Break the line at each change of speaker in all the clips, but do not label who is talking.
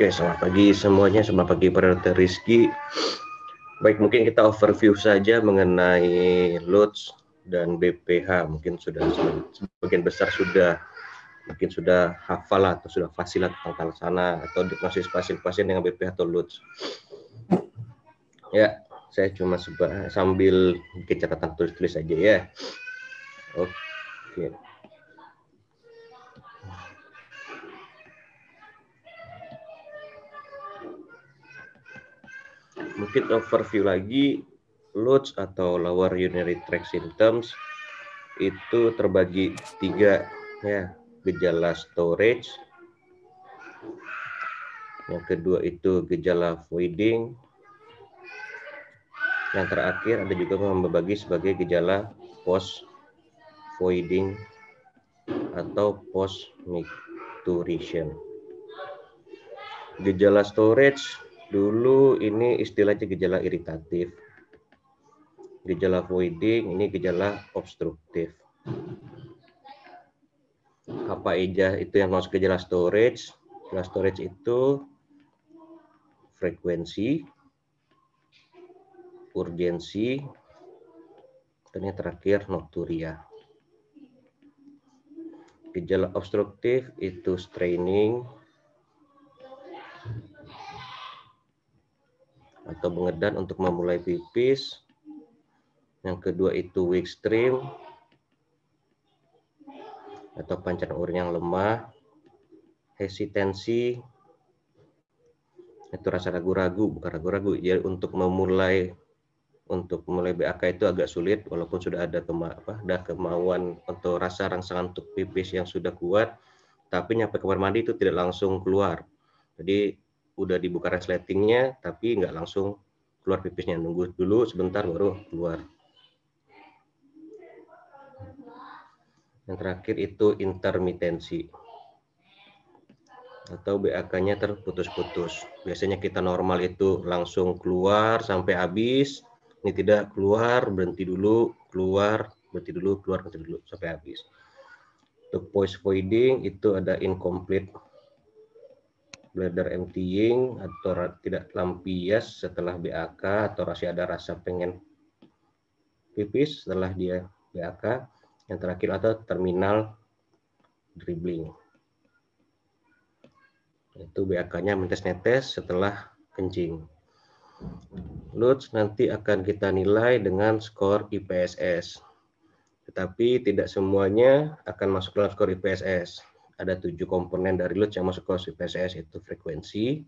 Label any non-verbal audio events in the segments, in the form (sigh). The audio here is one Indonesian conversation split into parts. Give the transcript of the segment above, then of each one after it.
Oke, selamat pagi semuanya. Selamat pagi para dokter Rizky. Baik, mungkin kita overview saja mengenai loads dan BPH. Mungkin sudah sebagian besar sudah mungkin sudah hafal atau sudah fasilat tentang sana atau diagnosis pasien-pasien dengan BPH atau loads. Ya, saya cuma sambil bikin catatan tulis-tulis aja ya. Oke. Okay. mungkin overview lagi Loach atau lower urinary tract symptoms itu terbagi tiga ya gejala storage yang kedua itu gejala voiding yang terakhir ada juga membagi sebagai gejala post voiding atau post micturition gejala storage Dulu ini istilahnya gejala iritatif. Gejala voiding, ini gejala obstruktif. Apa aja itu yang masuk gejala storage? Gejala storage itu frekuensi, urgensi, dan yang terakhir nocturia. Gejala obstruktif itu straining, atau bengedan untuk memulai pipis. Yang kedua itu weak stream atau pancaran urin yang lemah. hesitensi itu rasa ragu-ragu, bukan ragu-ragu. Jadi ya, untuk memulai untuk memulai BAK itu agak sulit walaupun sudah ada kema apa, ada kemauan atau rasa rangsangan untuk pipis yang sudah kuat, tapi nyampe kamar mandi itu tidak langsung keluar. Jadi udah dibuka resletingnya tapi nggak langsung keluar pipisnya nunggu dulu sebentar baru keluar yang terakhir itu intermitensi atau BAK-nya terputus-putus. Biasanya kita normal itu langsung keluar sampai habis. Ini tidak keluar, berhenti dulu, keluar, berhenti dulu, keluar, berhenti dulu sampai habis. Untuk voice voiding itu ada incomplete bladder emptying atau tidak lampias setelah BAK atau masih ada rasa pengen pipis setelah dia BAK. Yang terakhir atau terminal dribbling. Itu BAK-nya menetes-netes setelah kencing. Lutz nanti akan kita nilai dengan skor IPSS. Tetapi tidak semuanya akan masuk dalam skor IPSS ada tujuh komponen dari load yang masuk ke PCS itu frekuensi,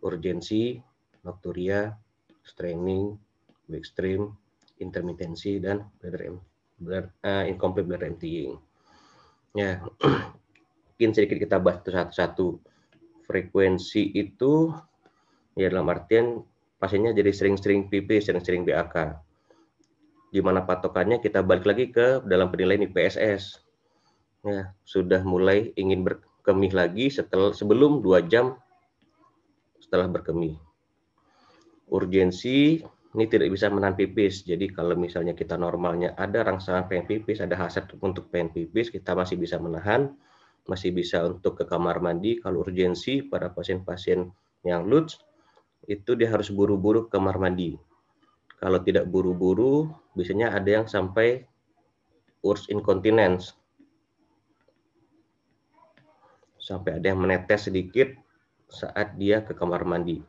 urgensi, nocturia, straining, weak stream, intermitensi dan bladder, bladder uh, eh, incomplete bladder emptying. Ya, (clears throat) mungkin sedikit kita bahas satu-satu. Frekuensi itu ya dalam artian pasiennya jadi sering-sering PP, sering-sering BAK. Di mana patokannya kita balik lagi ke dalam penilaian IPSS ya, sudah mulai ingin berkemih lagi setelah sebelum dua jam setelah berkemih. Urgensi ini tidak bisa menahan pipis. Jadi kalau misalnya kita normalnya ada rangsangan pengen pipis, ada hasrat untuk pengen pipis, kita masih bisa menahan, masih bisa untuk ke kamar mandi. Kalau urgensi pada pasien-pasien yang LUTS, itu dia harus buru-buru ke kamar mandi. Kalau tidak buru-buru, biasanya ada yang sampai urs incontinence sampai ada yang menetes sedikit saat dia ke kamar mandi.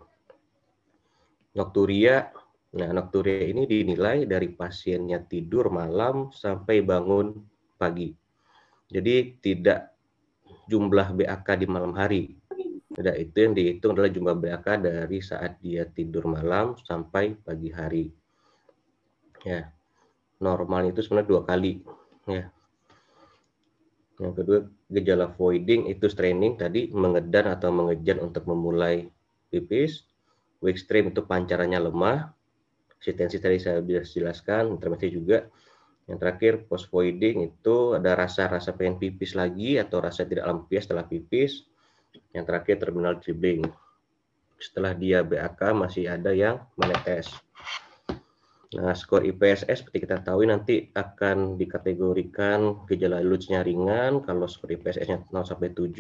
Nokturia, nah nokturia ini dinilai dari pasiennya tidur malam sampai bangun pagi. Jadi tidak jumlah BAK di malam hari. Tidak itu yang dihitung adalah jumlah BAK dari saat dia tidur malam sampai pagi hari. Ya, normal itu sebenarnya dua kali. Ya. Yang kedua gejala voiding itu straining tadi mengedan atau mengejan untuk memulai pipis weak stream itu pancarannya lemah sitensi tadi saya sudah jelaskan termasuk juga yang terakhir post voiding itu ada rasa-rasa pengen pipis lagi atau rasa tidak lampias setelah pipis yang terakhir terminal dribbling setelah dia BAK masih ada yang menetes Nah, skor IPSS seperti kita tahu nanti akan dikategorikan gejala lutsnya ringan kalau skor IPSS-nya 0 sampai 7,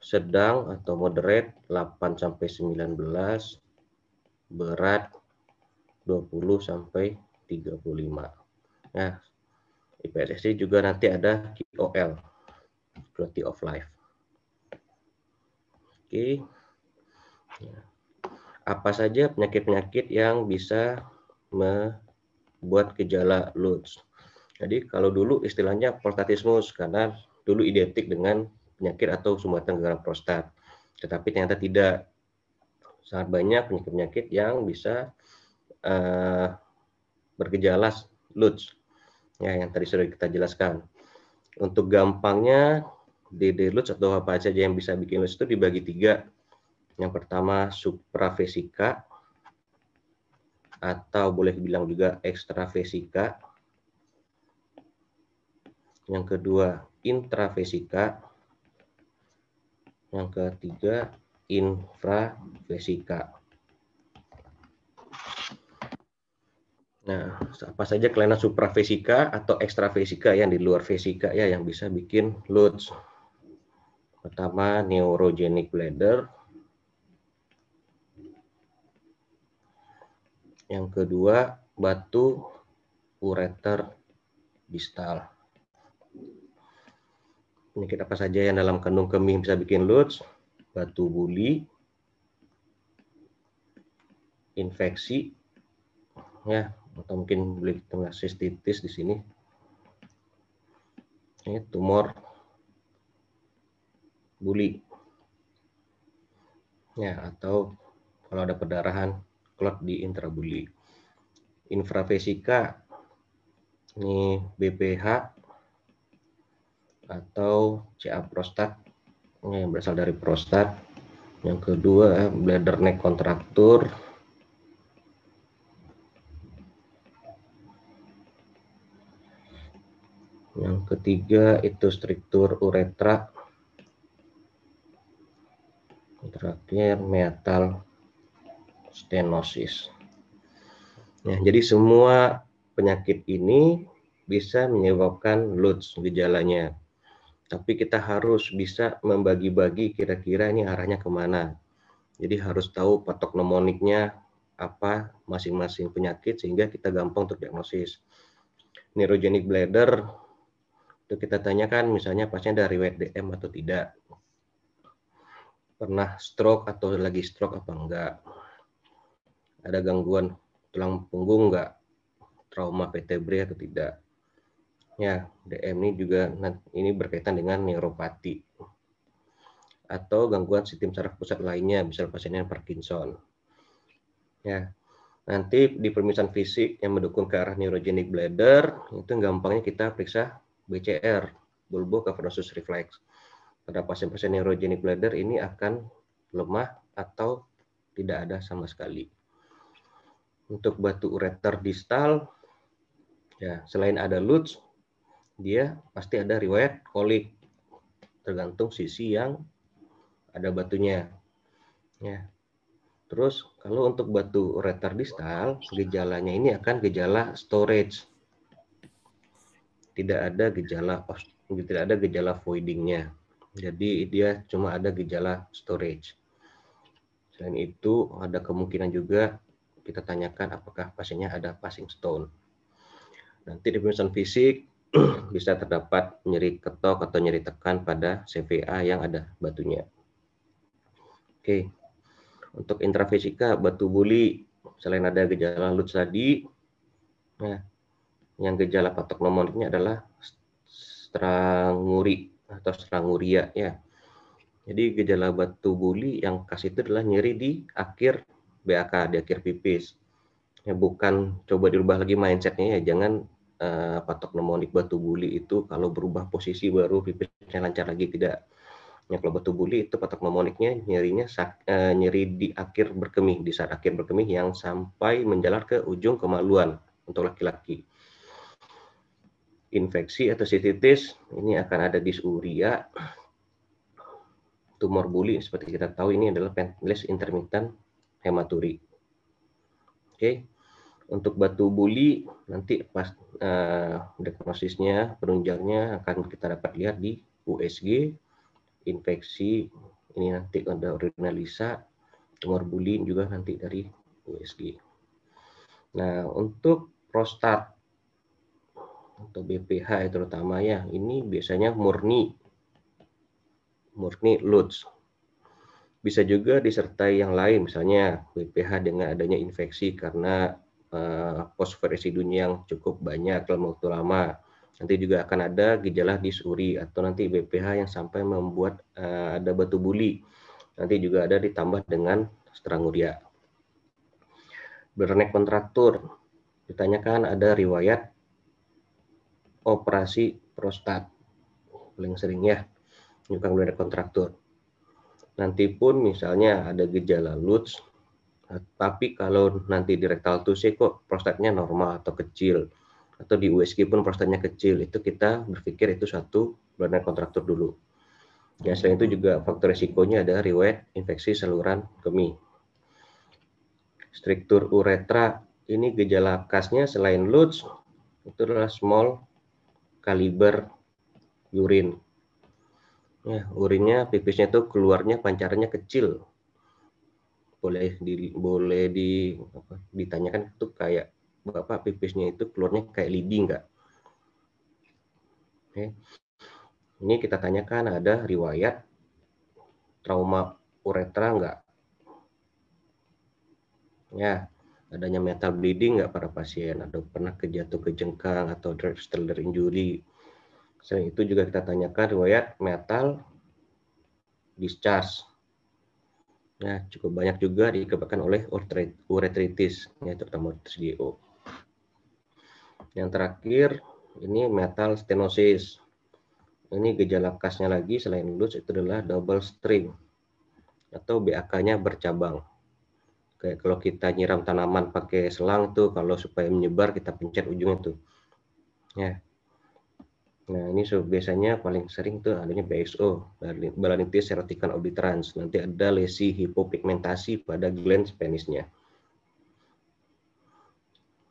sedang atau moderate 8 sampai 19, berat 20 sampai 35. Nah, IPSS juga nanti ada QOL, quality of life. Oke. Ya. Apa saja penyakit-penyakit yang bisa membuat gejala Lutz. Jadi kalau dulu istilahnya prostatismus karena dulu identik dengan penyakit atau sumbatan gagal prostat. Tetapi ternyata tidak. Sangat banyak penyakit-penyakit yang bisa uh, bergejala Lutz ya yang tadi sudah kita jelaskan. Untuk gampangnya DD Lutz atau apa saja yang bisa bikin Lutz itu dibagi tiga. Yang pertama supravesika, atau boleh bilang juga ekstravesika. Yang kedua, intravesika. Yang ketiga, infravesika. Nah, apa saja kelainan supravesika atau ekstravesika yang di luar vesika ya yang bisa bikin LUTS. Pertama, neurogenic bladder, Yang kedua, batu ureter distal. Ini kita apa saja yang dalam kandung kemih bisa bikin luts? Batu buli, infeksi, ya, atau mungkin boleh kita sistitis di sini. Ini tumor buli. Ya, atau kalau ada perdarahan Klot di intrabuli. Infravesika ini BPH atau CA prostat ini yang berasal dari prostat. Yang kedua bladder neck kontraktur Yang ketiga itu struktur uretra. Terakhir metal stenosis. Nah, jadi semua penyakit ini bisa menyebabkan LUTS gejalanya. Tapi kita harus bisa membagi-bagi kira-kira ini arahnya kemana. Jadi harus tahu patok mnemoniknya apa masing-masing penyakit sehingga kita gampang untuk diagnosis. Neurogenic bladder itu kita tanyakan misalnya pasnya dari WDM atau tidak. Pernah stroke atau lagi stroke apa enggak ada gangguan tulang punggung nggak, trauma vertebrae atau tidak. Ya, DM ini juga ini berkaitan dengan neuropati atau gangguan sistem saraf pusat lainnya, misal pasiennya Parkinson. Ya, nanti di permisian fisik yang mendukung ke arah neurogenic bladder itu gampangnya kita periksa BCR, bulbo cavernosus reflex. Pada pasien-pasien neurogenic bladder ini akan lemah atau tidak ada sama sekali. Untuk batu ureter distal, ya selain ada Lutz, dia pasti ada riwayat kolik, tergantung sisi yang ada batunya. Ya. Terus kalau untuk batu ureter distal, gejalanya ini akan gejala storage. Tidak ada gejala tidak ada gejala voidingnya. Jadi dia cuma ada gejala storage. Selain itu ada kemungkinan juga kita tanyakan apakah pasiennya ada passing stone. Nanti di pemeriksaan fisik (clears throat) bisa terdapat nyeri ketok atau nyeri tekan pada CVA yang ada batunya. Oke, untuk intrafisika batu buli selain ada gejala lut tadi, ya, yang gejala patok nomornya adalah stranguri atau stranguria ya. Jadi gejala batu buli yang khas itu adalah nyeri di akhir BAK di akhir pipis ya bukan coba dirubah lagi mindsetnya ya jangan uh, eh, patok mnemonik batu buli itu kalau berubah posisi baru pipisnya lancar lagi tidak ya kalau batu buli itu patok mnemoniknya nyerinya sak, uh, nyeri di akhir berkemih di saat akhir berkemih yang sampai menjalar ke ujung kemaluan untuk laki-laki infeksi atau sititis ini akan ada disuria tumor buli seperti kita tahu ini adalah painless intermittent hematuri. Oke. Okay. Untuk batu buli nanti pas uh, diagnosisnya, penunjangnya akan kita dapat lihat di USG, infeksi ini nanti ada urinalisa, tumor buli juga nanti dari USG. Nah, untuk prostat atau BPH ya terutama ya, ini biasanya murni murni LUTS bisa juga disertai yang lain, misalnya BPH dengan adanya infeksi karena uh, eh, residunya yang cukup banyak dalam waktu lama. Nanti juga akan ada gejala disuri atau nanti BPH yang sampai membuat uh, ada batu buli. Nanti juga ada ditambah dengan stranguria. Bernek kontraktur, ditanyakan ada riwayat operasi prostat paling sering ya nyukang bernek kontraktur nanti pun misalnya ada gejala LUTS, eh, tapi kalau nanti di rektal tusi kok prostatnya normal atau kecil, atau di USG pun prostatnya kecil, itu kita berpikir itu satu bulanan kontraktor dulu. Ya, selain itu juga faktor risikonya ada riwayat infeksi saluran kemih. Struktur uretra ini gejala khasnya selain LUTS itu adalah small caliber urine Ya, urinnya, pipisnya itu keluarnya pancarannya kecil. Boleh di, boleh di apa, ditanyakan itu kayak bapak pipisnya itu keluarnya kayak lidi enggak? Oke. Ini kita tanyakan ada riwayat trauma uretra enggak? Ya, adanya metal bleeding nggak para pasien atau pernah kejatuh ke jengkang atau drug injury Selain itu juga kita tanyakan riwayat metal discharge. ya cukup banyak juga dikebakan oleh uretritis, ya, terutama CDO. Yang terakhir, ini metal stenosis. Ini gejala khasnya lagi selain lulus itu adalah double string atau BAK-nya bercabang. Kayak kalau kita nyiram tanaman pakai selang tuh, kalau supaya menyebar kita pencet ujungnya tuh. Ya, Nah, ini so, biasanya paling sering tuh adanya BSO, balanitis serotikan obliterans. Nanti ada lesi hipopigmentasi pada glans penisnya.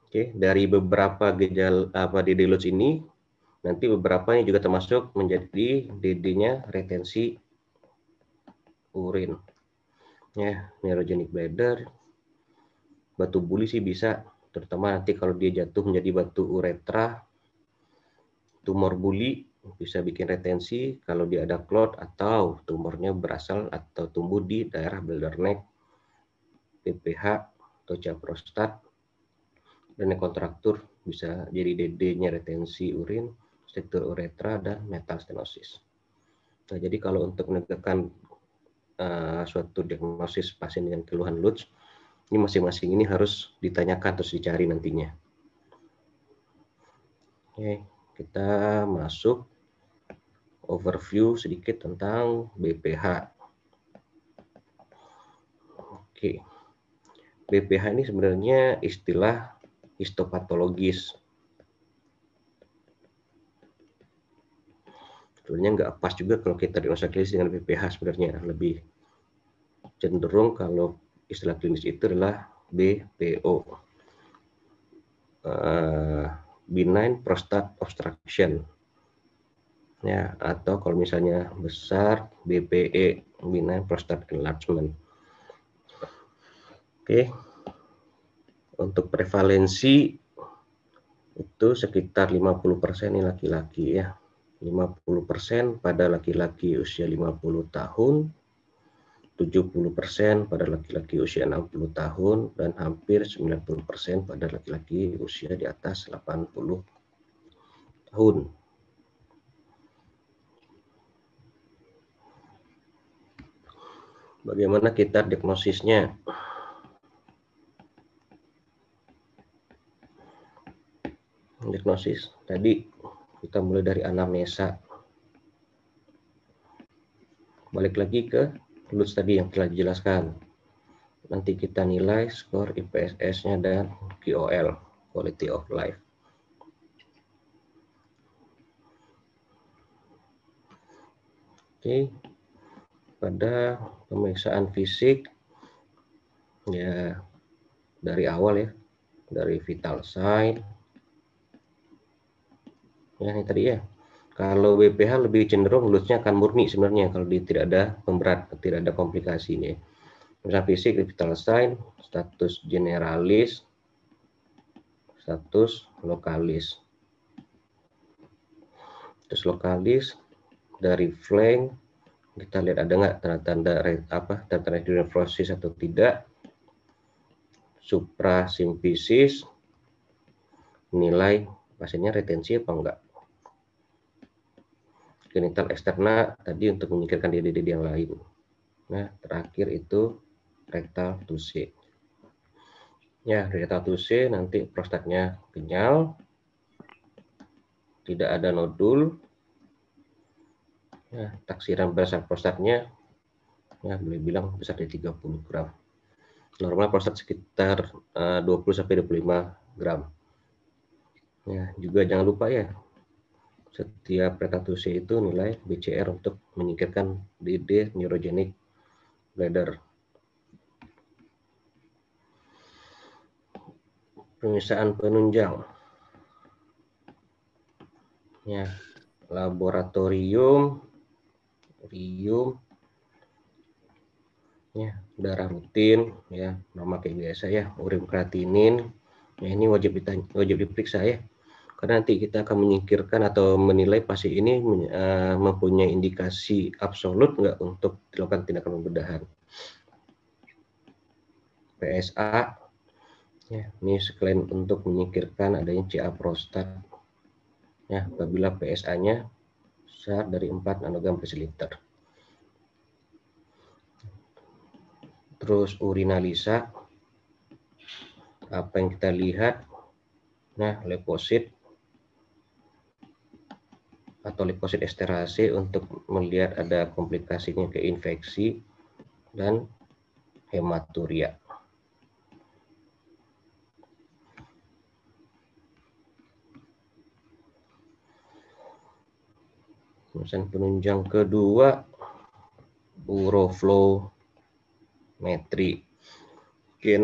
Oke, dari beberapa gejala apa di Lutz ini, nanti beberapa ini juga termasuk menjadi DD-nya retensi urin. Ya, neurogenic bladder, batu buli sih bisa, terutama nanti kalau dia jatuh menjadi batu uretra, tumor buli bisa bikin retensi kalau dia ada clot atau tumornya berasal atau tumbuh di daerah bladder neck, PPH atau cap prostat, dan kontraktur bisa jadi DD-nya retensi urin, struktur uretra, dan metalstenosis. Nah, jadi kalau untuk menegakkan uh, suatu diagnosis pasien dengan keluhan LUTS, ini masing-masing ini harus ditanyakan terus dicari nantinya. Oke. Okay kita masuk overview sedikit tentang BPH. Oke. BPH ini sebenarnya istilah histopatologis. Sebenarnya nggak pas juga kalau kita klinis dengan BPH sebenarnya lebih cenderung kalau istilah klinis itu adalah BPO. Uh, eh, benign prostat obstruction ya atau kalau misalnya besar BPE benign prostate enlargement oke untuk prevalensi itu sekitar 50% ini laki-laki ya 50% pada laki-laki usia 50 tahun 70% pada laki-laki usia 60 tahun dan hampir 90% pada laki-laki usia di atas 80 tahun. Bagaimana kita diagnosisnya? Diagnosis tadi kita mulai dari anamnesa. Balik lagi ke Lutz tadi yang telah dijelaskan. Nanti kita nilai skor IPSS-nya dan QOL, Quality of Life. Oke, pada pemeriksaan fisik, ya dari awal ya, dari vital sign. Ya, ini tadi ya, kalau BPH lebih cenderung lulusnya akan murni sebenarnya kalau di, tidak ada pemberat, tidak ada komplikasinya. Misalnya fisik, vital sign, status generalis, status lokalis. Status lokalis dari flank kita lihat ada nggak tanda-tanda apa tanda-tanda hidronefrosis atau tidak supra simpisis, nilai pasiennya retensi apa enggak genital eksterna tadi untuk menyingkirkan DDD yang lain. Nah, terakhir itu rektal tusi. Ya, rektal tusi nanti prostatnya kenyal, tidak ada nodul. ya, taksiran besar prostatnya, ya boleh bilang besar dari 30 gram. Normal prostat sekitar uh, 20 25 gram. Ya, juga jangan lupa ya setiap retatuse itu nilai BCR untuk menyingkirkan DD neurogenic bladder. Pemisahan penunjang. Ya, laboratorium, rium, ya, darah rutin, ya, nama kayak biasa ya, urin kreatinin. Ya, ini wajib ditanya, wajib diperiksa ya karena nanti kita akan menyingkirkan atau menilai pasti ini uh, mempunyai indikasi absolut enggak untuk dilakukan tindakan pembedahan. PSA ya, ini sekalian untuk menyingkirkan adanya CA prostat. Ya, apabila PSA-nya besar dari 4 nanogram per liter. Terus urinalisa apa yang kita lihat nah leposit atau liposit esterase untuk melihat ada komplikasinya ke infeksi dan hematuria. Kemudian penunjang kedua uroflowmetri. Mungkin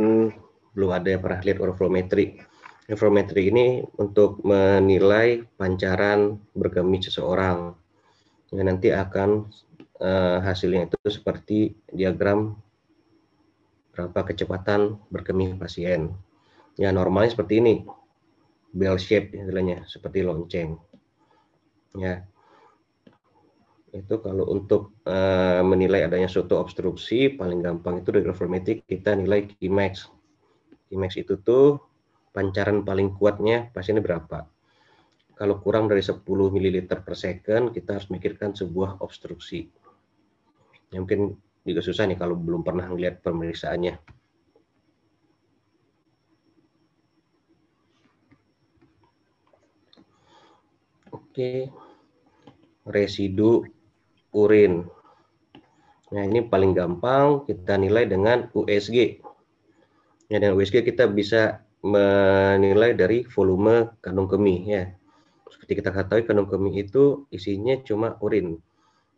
belum ada yang pernah lihat uroflowmetri. Infrometri ini untuk menilai pancaran bergemi seseorang. Ya, nanti akan uh, hasilnya itu seperti diagram berapa kecepatan bergemi pasien. Ya normalnya seperti ini, bell shape istilahnya, seperti lonceng. Ya, itu kalau untuk uh, menilai adanya suatu obstruksi paling gampang itu dari grafometric kita nilai Qmax. Qmax itu tuh pancaran paling kuatnya pasiennya berapa. Kalau kurang dari 10 ml per second, kita harus mikirkan sebuah obstruksi. Ya, mungkin juga susah nih kalau belum pernah melihat pemeriksaannya. Oke, residu urin. Nah, ini paling gampang kita nilai dengan USG. Ya, nah, dengan USG kita bisa menilai dari volume kandung kemih ya. Seperti kita ketahui kandung kemih itu isinya cuma urin.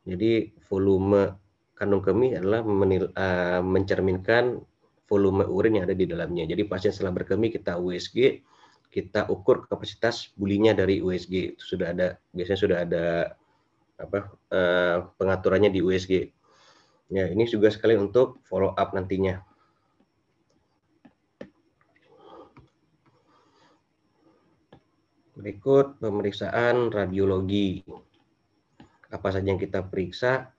Jadi volume kandung kemih adalah menil, uh, mencerminkan volume urin yang ada di dalamnya. Jadi pasien setelah berkemih kita USG, kita ukur kapasitas bulinya dari USG. Itu sudah ada biasanya sudah ada apa uh, pengaturannya di USG. Ya, ini juga sekali untuk follow up nantinya. Berikut pemeriksaan radiologi. Apa saja yang kita periksa?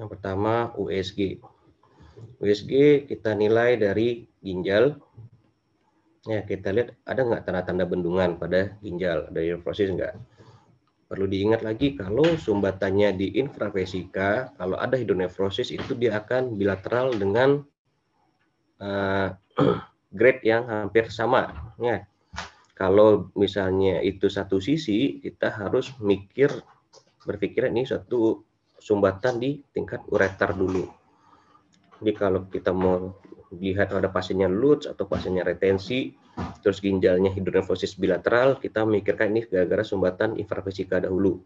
Yang pertama USG. USG kita nilai dari ginjal. Ya, kita lihat ada nggak tanda-tanda bendungan pada ginjal, ada nefrosis nggak? Perlu diingat lagi kalau sumbatannya di infravesika, kalau ada hidronefrosis itu dia akan bilateral dengan uh, (clears throat) grade yang hampir sama. Ya, kalau misalnya itu satu sisi, kita harus mikir berpikir ini satu sumbatan di tingkat ureter dulu. Jadi kalau kita mau lihat ada pasiennya lutz atau pasiennya retensi, terus ginjalnya hidronefrosis bilateral, kita mikirkan ini gara-gara sumbatan infravesika dahulu.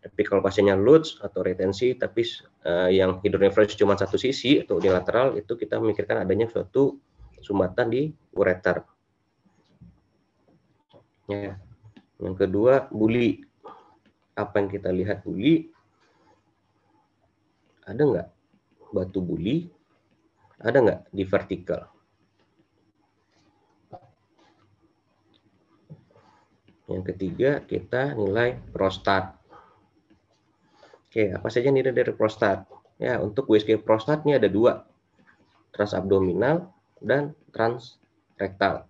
Tapi kalau pasiennya lutz atau retensi, tapi uh, yang hidronefrosis cuma satu sisi atau unilateral, itu kita mikirkan adanya suatu sumbatan di ureter. Ya. ya. Yang kedua, bully. Apa yang kita lihat bully? Ada nggak batu bully Ada nggak di vertikal? Yang ketiga, kita nilai prostat. Oke, apa saja nilai dari prostat? Ya, untuk USG prostat ini ada dua, transabdominal dan transrektal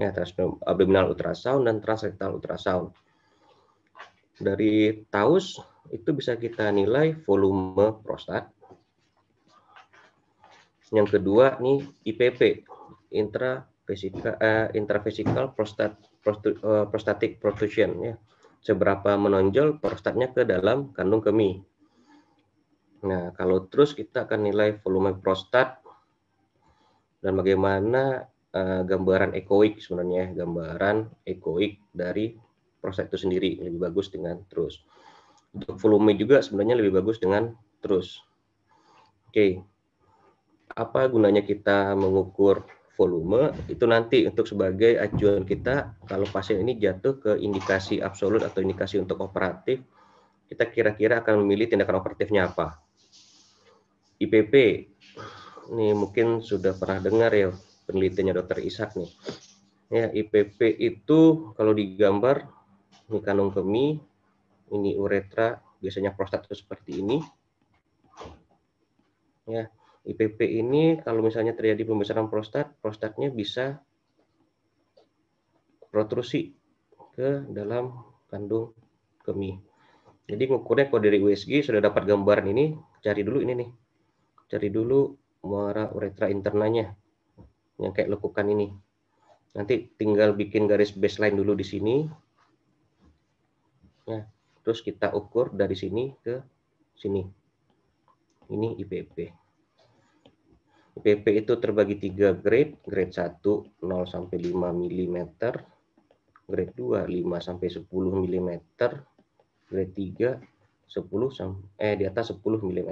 ya abdominal ultrasound dan transrektal ultrasound. Dari taus itu bisa kita nilai volume prostat. Yang kedua nih IPP intravesikal uh, prostat prostu, uh, prostatic protrusion ya. Seberapa menonjol prostatnya ke dalam kandung kemih. Nah, kalau terus kita akan nilai volume prostat dan bagaimana uh, gambaran ekoik sebenarnya gambaran ekoik dari proses itu sendiri lebih bagus dengan terus untuk volume juga sebenarnya lebih bagus dengan terus oke okay. apa gunanya kita mengukur volume itu nanti untuk sebagai acuan kita kalau pasien ini jatuh ke indikasi absolut atau indikasi untuk operatif kita kira-kira akan memilih tindakan operatifnya apa IPP ini mungkin sudah pernah dengar ya penelitiannya Dokter Ishak nih. Ya, IPP itu kalau digambar ini kandung kemi, ini uretra, biasanya prostat seperti ini. Ya, IPP ini kalau misalnya terjadi pembesaran prostat, prostatnya bisa protrusi ke dalam kandung kemih. Jadi ngukurnya kalau dari USG sudah dapat gambaran ini, cari dulu ini nih. Cari dulu muara uretra internanya yang kayak lekukan ini. Nanti tinggal bikin garis baseline dulu di sini. Ya, terus kita ukur dari sini ke sini. Ini IPP. IPP itu terbagi tiga grade, grade 1 0 sampai 5 mm, grade 2 5 sampai 10 mm, grade 3 10 eh di atas 10 mm.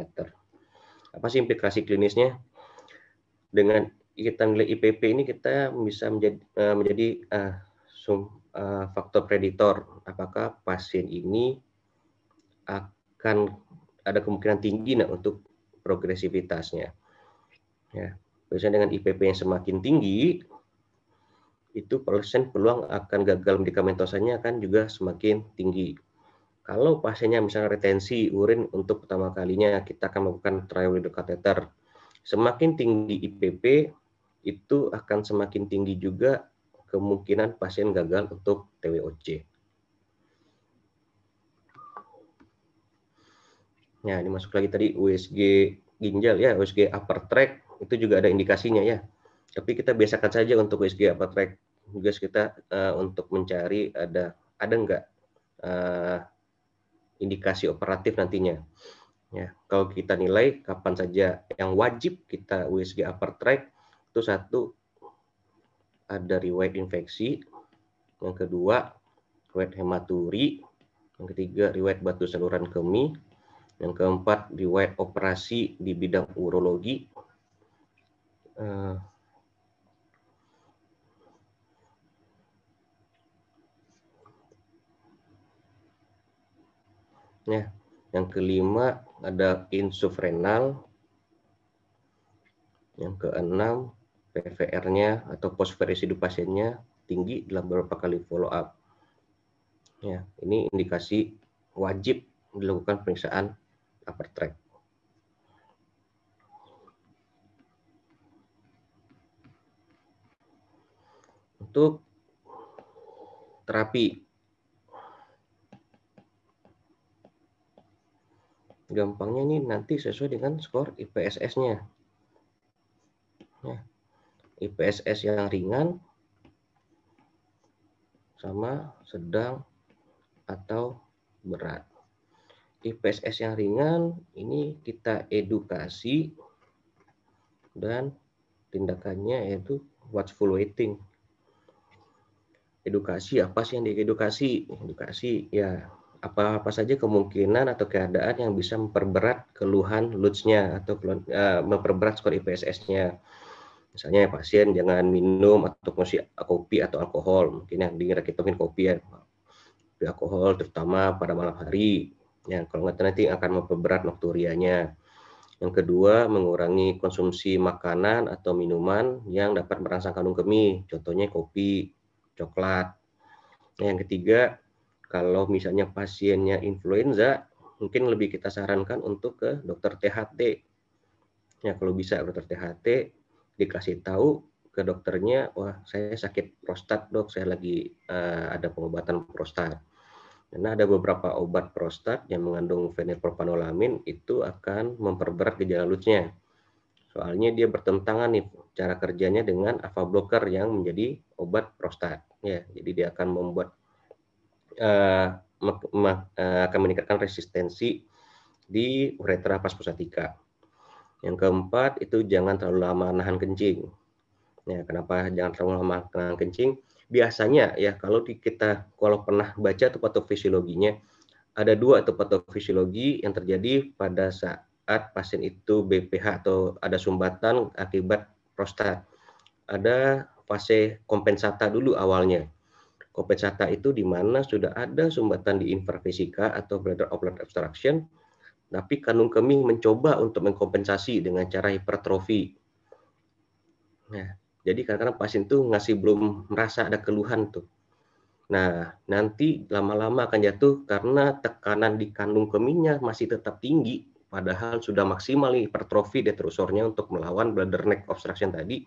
Apa sih implikasi klinisnya? Dengan kita nilai IPP ini kita bisa menjadi uh, menjadi uh, sum, uh, faktor prediktor apakah pasien ini akan ada kemungkinan tinggi nah untuk progresivitasnya. Ya, biasanya dengan IPP yang semakin tinggi itu persen peluang akan gagal medikamentosanya akan juga semakin tinggi. Kalau pasiennya misalnya retensi urin untuk pertama kalinya, kita akan melakukan trial with the catheter. Semakin tinggi IPP, itu akan semakin tinggi juga kemungkinan pasien gagal untuk TWOC. Nah ya, ini masuk lagi tadi USG ginjal ya, USG upper tract itu juga ada indikasinya ya. Tapi kita biasakan saja untuk USG upper tract. juga kita uh, untuk mencari ada ada enggak uh, eh, indikasi operatif nantinya. Ya, kalau kita nilai kapan saja yang wajib kita USG upper tract itu satu ada riwayat infeksi, yang kedua riwayat hematuri, yang ketiga riwayat batu saluran kemih, yang keempat riwayat operasi di bidang urologi. Uh, ya, yang kelima ada insufrenal Yang keenam PVR-nya atau postpare residu pasiennya tinggi dalam beberapa kali follow up. Ya, ini indikasi wajib dilakukan pemeriksaan upper tract. Untuk terapi gampangnya ini nanti sesuai dengan skor IPSS-nya. Nah, ya. IPSS yang ringan sama sedang atau berat. IPSS yang ringan ini kita edukasi dan tindakannya yaitu watchful waiting. Edukasi apa sih yang diedukasi? Edukasi ya apa-apa saja kemungkinan atau keadaan yang bisa memperberat keluhan lutsnya atau uh, memperberat skor IPSS-nya misalnya pasien jangan minum atau konsumsi kopi atau alkohol mungkin yang dingin kita mungkin kopi ya kopi alkohol terutama pada malam hari Yang kalau nggak nanti akan memperberat nokturianya yang kedua mengurangi konsumsi makanan atau minuman yang dapat merangsang kandung kemih contohnya kopi coklat yang ketiga kalau misalnya pasiennya influenza mungkin lebih kita sarankan untuk ke dokter THT ya kalau bisa dokter THT dikasih tahu ke dokternya, wah saya sakit prostat dok, saya lagi uh, ada pengobatan prostat. Karena ada beberapa obat prostat yang mengandung fenilpropanolamin itu akan memperberat gejala lutsnya Soalnya dia bertentangan nih cara kerjanya dengan alpha blocker yang menjadi obat prostat. Ya, jadi dia akan membuat uh, akan meningkatkan resistensi di uretra pas pusatika yang keempat itu jangan terlalu lama nahan kencing. Ya, kenapa jangan terlalu lama nahan kencing? Biasanya ya kalau di kita kalau pernah baca tuh patofisiologinya ada dua tuh patofisiologi yang terjadi pada saat pasien itu BPH atau ada sumbatan akibat prostat. Ada fase kompensata dulu awalnya. Kompensata itu di mana sudah ada sumbatan di infravesika atau bladder outlet obstruction tapi kandung kemih mencoba untuk mengkompensasi dengan cara hipertrofi. Nah, jadi kadang-kadang pasien itu ngasih belum merasa ada keluhan tuh. Nah, nanti lama-lama akan jatuh karena tekanan di kandung kemihnya masih tetap tinggi, padahal sudah maksimal hipertrofi detrusornya untuk melawan bladder neck obstruction tadi.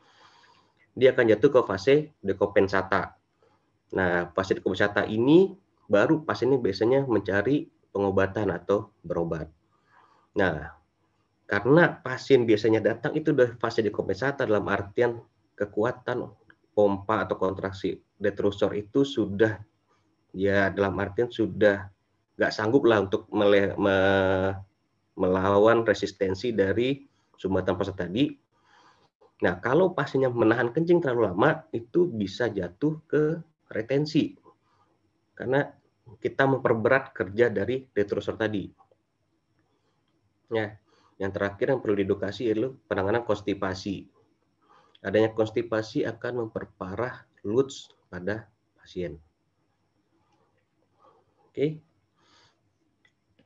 Dia akan jatuh ke fase dekompensata. Nah, fase dekompensata ini baru pasiennya biasanya mencari pengobatan atau berobat. Nah, karena pasien biasanya datang itu sudah fase dekompensator dalam artian kekuatan pompa atau kontraksi detrusor itu sudah ya dalam artian sudah nggak sanggup lah untuk mele, me, melawan resistensi dari sumbatan pasar tadi. Nah, kalau pasiennya menahan kencing terlalu lama, itu bisa jatuh ke retensi. Karena kita memperberat kerja dari detrusor tadi. Gitu. Ya, Yang terakhir yang perlu diedukasi adalah penanganan konstipasi. Adanya konstipasi akan memperparah LUTS pada pasien. Oke.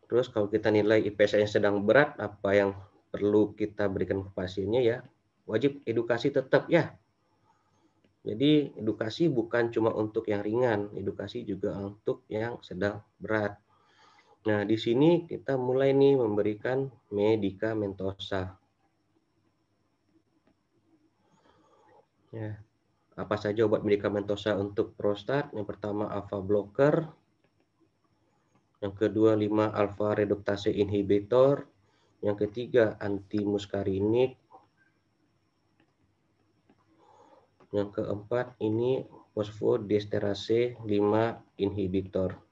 Terus kalau kita nilai ips yang sedang berat, apa yang perlu kita berikan ke pasiennya ya? Wajib edukasi tetap ya. Jadi edukasi bukan cuma untuk yang ringan, edukasi juga untuk yang sedang berat. Nah, di sini kita mulai nih memberikan medikamentosa. Ya. Apa saja obat medikamentosa untuk prostat? Yang pertama alpha blocker, yang kedua 5 alpha reductase inhibitor, yang ketiga anti antimuskarinik, yang keempat ini fosfodiesterase 5 inhibitor.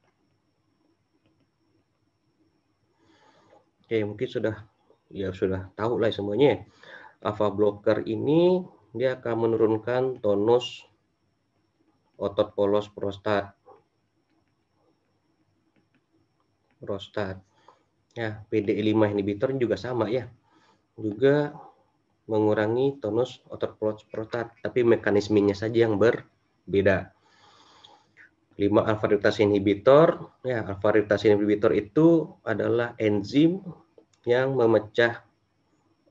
Oke, mungkin sudah ya sudah tahu lah semuanya. Ya. Alpha blocker ini dia akan menurunkan tonus otot polos prostat. Prostat. Ya, PD5 inhibitor juga sama ya. Juga mengurangi tonus otot polos prostat, tapi mekanismenya saja yang berbeda. 5 alfa reuptase inhibitor. Ya, alfa reuptase inhibitor itu adalah enzim yang memecah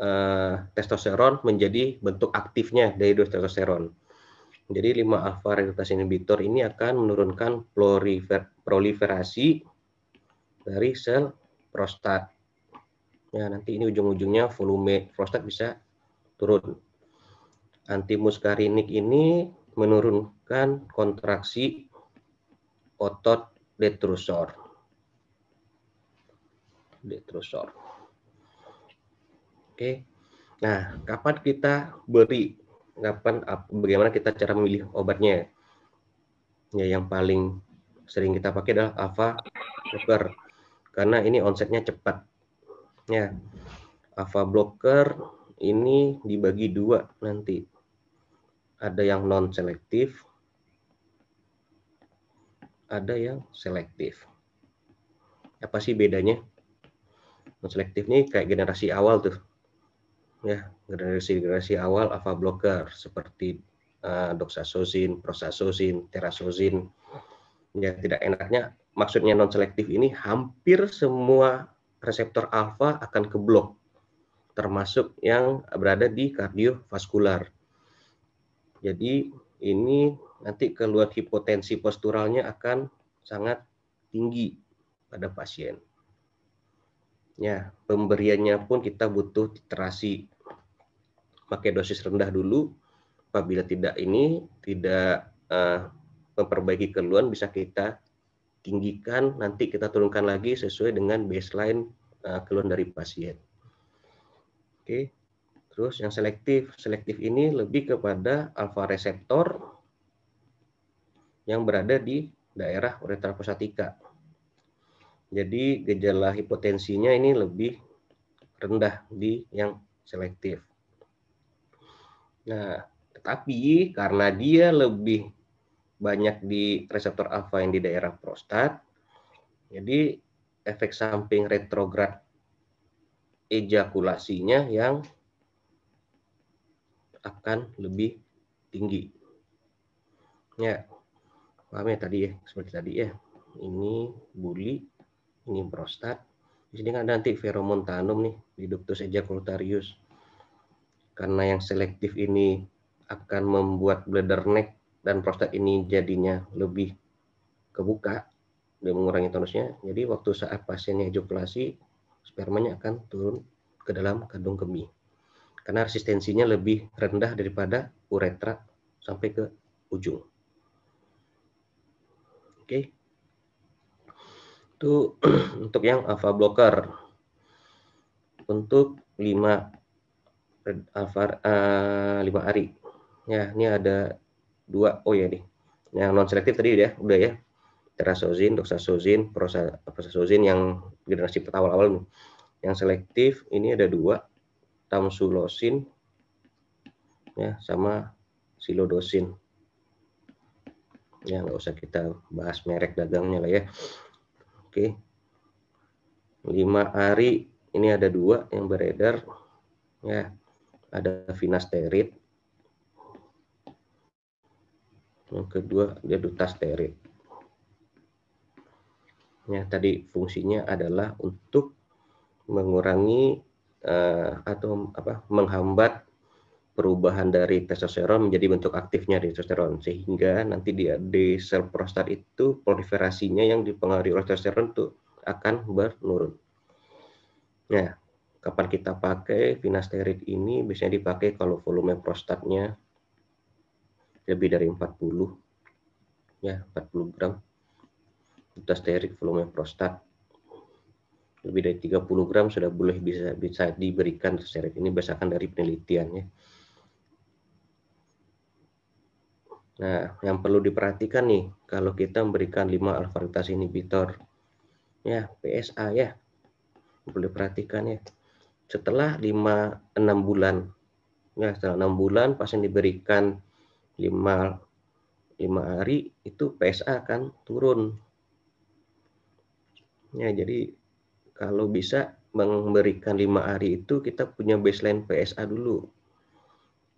uh, testosteron menjadi bentuk aktifnya dari dos testosteron. Jadi 5 alfa reductase inhibitor ini akan menurunkan proliferasi dari sel prostat. Ya, nanti ini ujung-ujungnya volume prostat bisa turun. Antimuskarinik ini menurunkan kontraksi otot detrusor. Detrusor. Oke. Nah, kapan kita beri? Kapan bagaimana kita cara memilih obatnya? Ya, yang paling sering kita pakai adalah alpha blocker karena ini onsetnya cepat. Ya. Alpha blocker ini dibagi dua nanti. Ada yang non selektif, ada yang selektif. Apa sih bedanya? Non selektif ini kayak generasi awal tuh ya generasi-generasi awal alpha blocker seperti uh, doxazosin, prosazosin, terazosin. Ya tidak enaknya maksudnya non selektif ini hampir semua reseptor alfa akan keblok termasuk yang berada di kardiovaskular. Jadi ini nanti keluar hipotensi posturalnya akan sangat tinggi pada pasien. Ya, pemberiannya pun kita butuh titrasi. Pakai dosis rendah dulu. Apabila tidak ini tidak uh, memperbaiki keluhan bisa kita tinggikan nanti kita turunkan lagi sesuai dengan baseline uh, keluhan dari pasien. Oke. Terus yang selektif, selektif ini lebih kepada alfa reseptor yang berada di daerah uretra prostatika. Jadi gejala hipotensinya ini lebih rendah di yang selektif. Nah, tetapi karena dia lebih banyak di reseptor alfa yang di daerah prostat, jadi efek samping retrograd ejakulasinya yang akan lebih tinggi. Ya, paham ya tadi ya, seperti tadi ya. Ini bully ini prostat di sini kan ada nanti feromon tanum nih di ductus ejaculatorius. karena yang selektif ini akan membuat bladder neck dan prostat ini jadinya lebih kebuka dan mengurangi tonusnya jadi waktu saat pasiennya ejakulasi spermanya akan turun ke dalam kandung kemih karena resistensinya lebih rendah daripada uretra sampai ke ujung. Oke. Okay itu (clears throat) untuk yang alpha blocker. Untuk 5 eh, alpha uh, eh, 5 ari. Ya, ini ada dua oh ya nih. Yang non selektif tadi ya, udah ya. Terasozin, doxazosin, prosasozin yang generasi pertama awal nih. Yang selektif ini ada dua, tamsulosin ya sama silodosin ya nggak usah kita bahas merek dagangnya lah ya Oke. 5 hari ini ada dua yang beredar. Ya. Ada finasterid. Yang kedua dia dutasterid. Ya, tadi fungsinya adalah untuk mengurangi uh, atau apa menghambat perubahan dari testosteron menjadi bentuk aktifnya di testosteron sehingga nanti di, di sel prostat itu proliferasinya yang dipengaruhi oleh testosteron itu akan menurun. Nah, kapan kita pakai finasterid ini biasanya dipakai kalau volume prostatnya lebih dari 40 ya 40 gram finasterid volume prostat lebih dari 30 gram sudah boleh bisa bisa diberikan steroid ini berdasarkan dari penelitiannya Nah, yang perlu diperhatikan nih kalau kita memberikan 5 alfa inhibitor. Ya, PSA ya. boleh diperhatikan ya. Setelah 5 6 bulan. Ya, setelah 6 bulan pasien diberikan 5 5 hari itu PSA akan turun. Ya, jadi kalau bisa memberikan 5 hari itu kita punya baseline PSA dulu.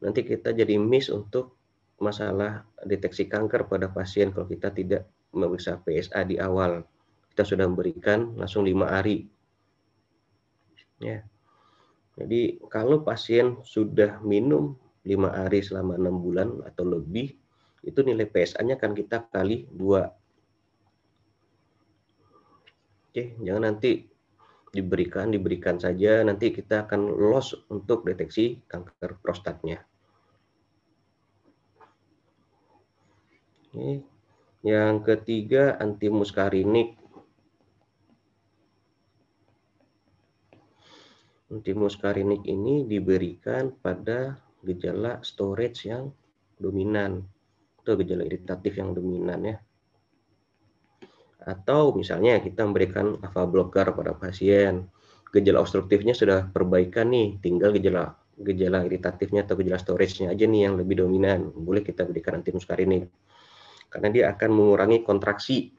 Nanti kita jadi miss untuk masalah deteksi kanker pada pasien kalau kita tidak memeriksa PSA di awal. Kita sudah memberikan langsung 5 hari. Ya. Jadi kalau pasien sudah minum 5 hari selama 6 bulan atau lebih, itu nilai PSA-nya akan kita kali 2. Oke, jangan nanti diberikan, diberikan saja, nanti kita akan loss untuk deteksi kanker prostatnya. Yang ketiga antimuskarinik. Antimuskarinik ini diberikan pada gejala storage yang dominan atau gejala iritatif yang dominan ya. Atau misalnya kita memberikan alpha blocker pada pasien, gejala obstruktifnya sudah perbaikan nih, tinggal gejala gejala iritatifnya atau gejala storage-nya aja nih yang lebih dominan, boleh kita berikan antimuskarinik karena dia akan mengurangi kontraksi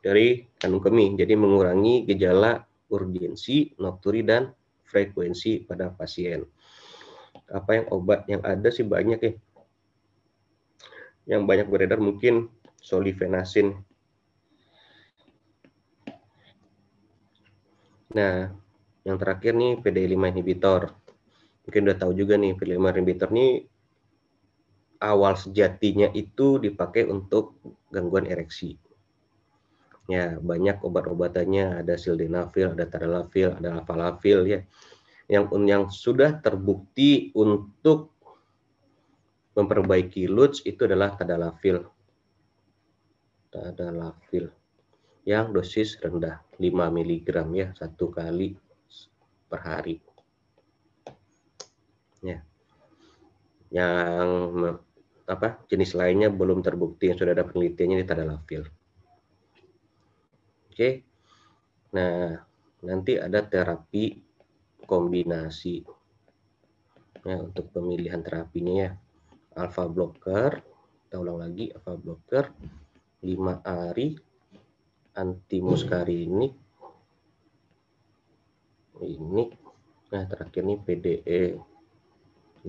dari kandung kemih, jadi mengurangi gejala urgensi, nokturi dan frekuensi pada pasien. Apa yang obat yang ada sih banyak ya. Yang banyak beredar mungkin solifenasin. Nah, yang terakhir nih PD5 inhibitor. Mungkin udah tahu juga nih PD5 inhibitor nih awal sejatinya itu dipakai untuk gangguan ereksi. Ya, banyak obat-obatannya, ada sildenafil, ada tadalafil, ada alfalafil ya. Yang yang sudah terbukti untuk memperbaiki LUTS itu adalah tadalafil. Tadalafil yang dosis rendah 5 mg ya satu kali per hari. Ya. Yang apa jenis lainnya belum terbukti yang sudah ada penelitiannya di tadalafil. Oke. Okay. Nah, nanti ada terapi kombinasi ya, untuk pemilihan terapinya ya. Alpha blocker, kita ulang lagi alpha blocker 5 ari antimuskarinik ini nah terakhir nih PDE 5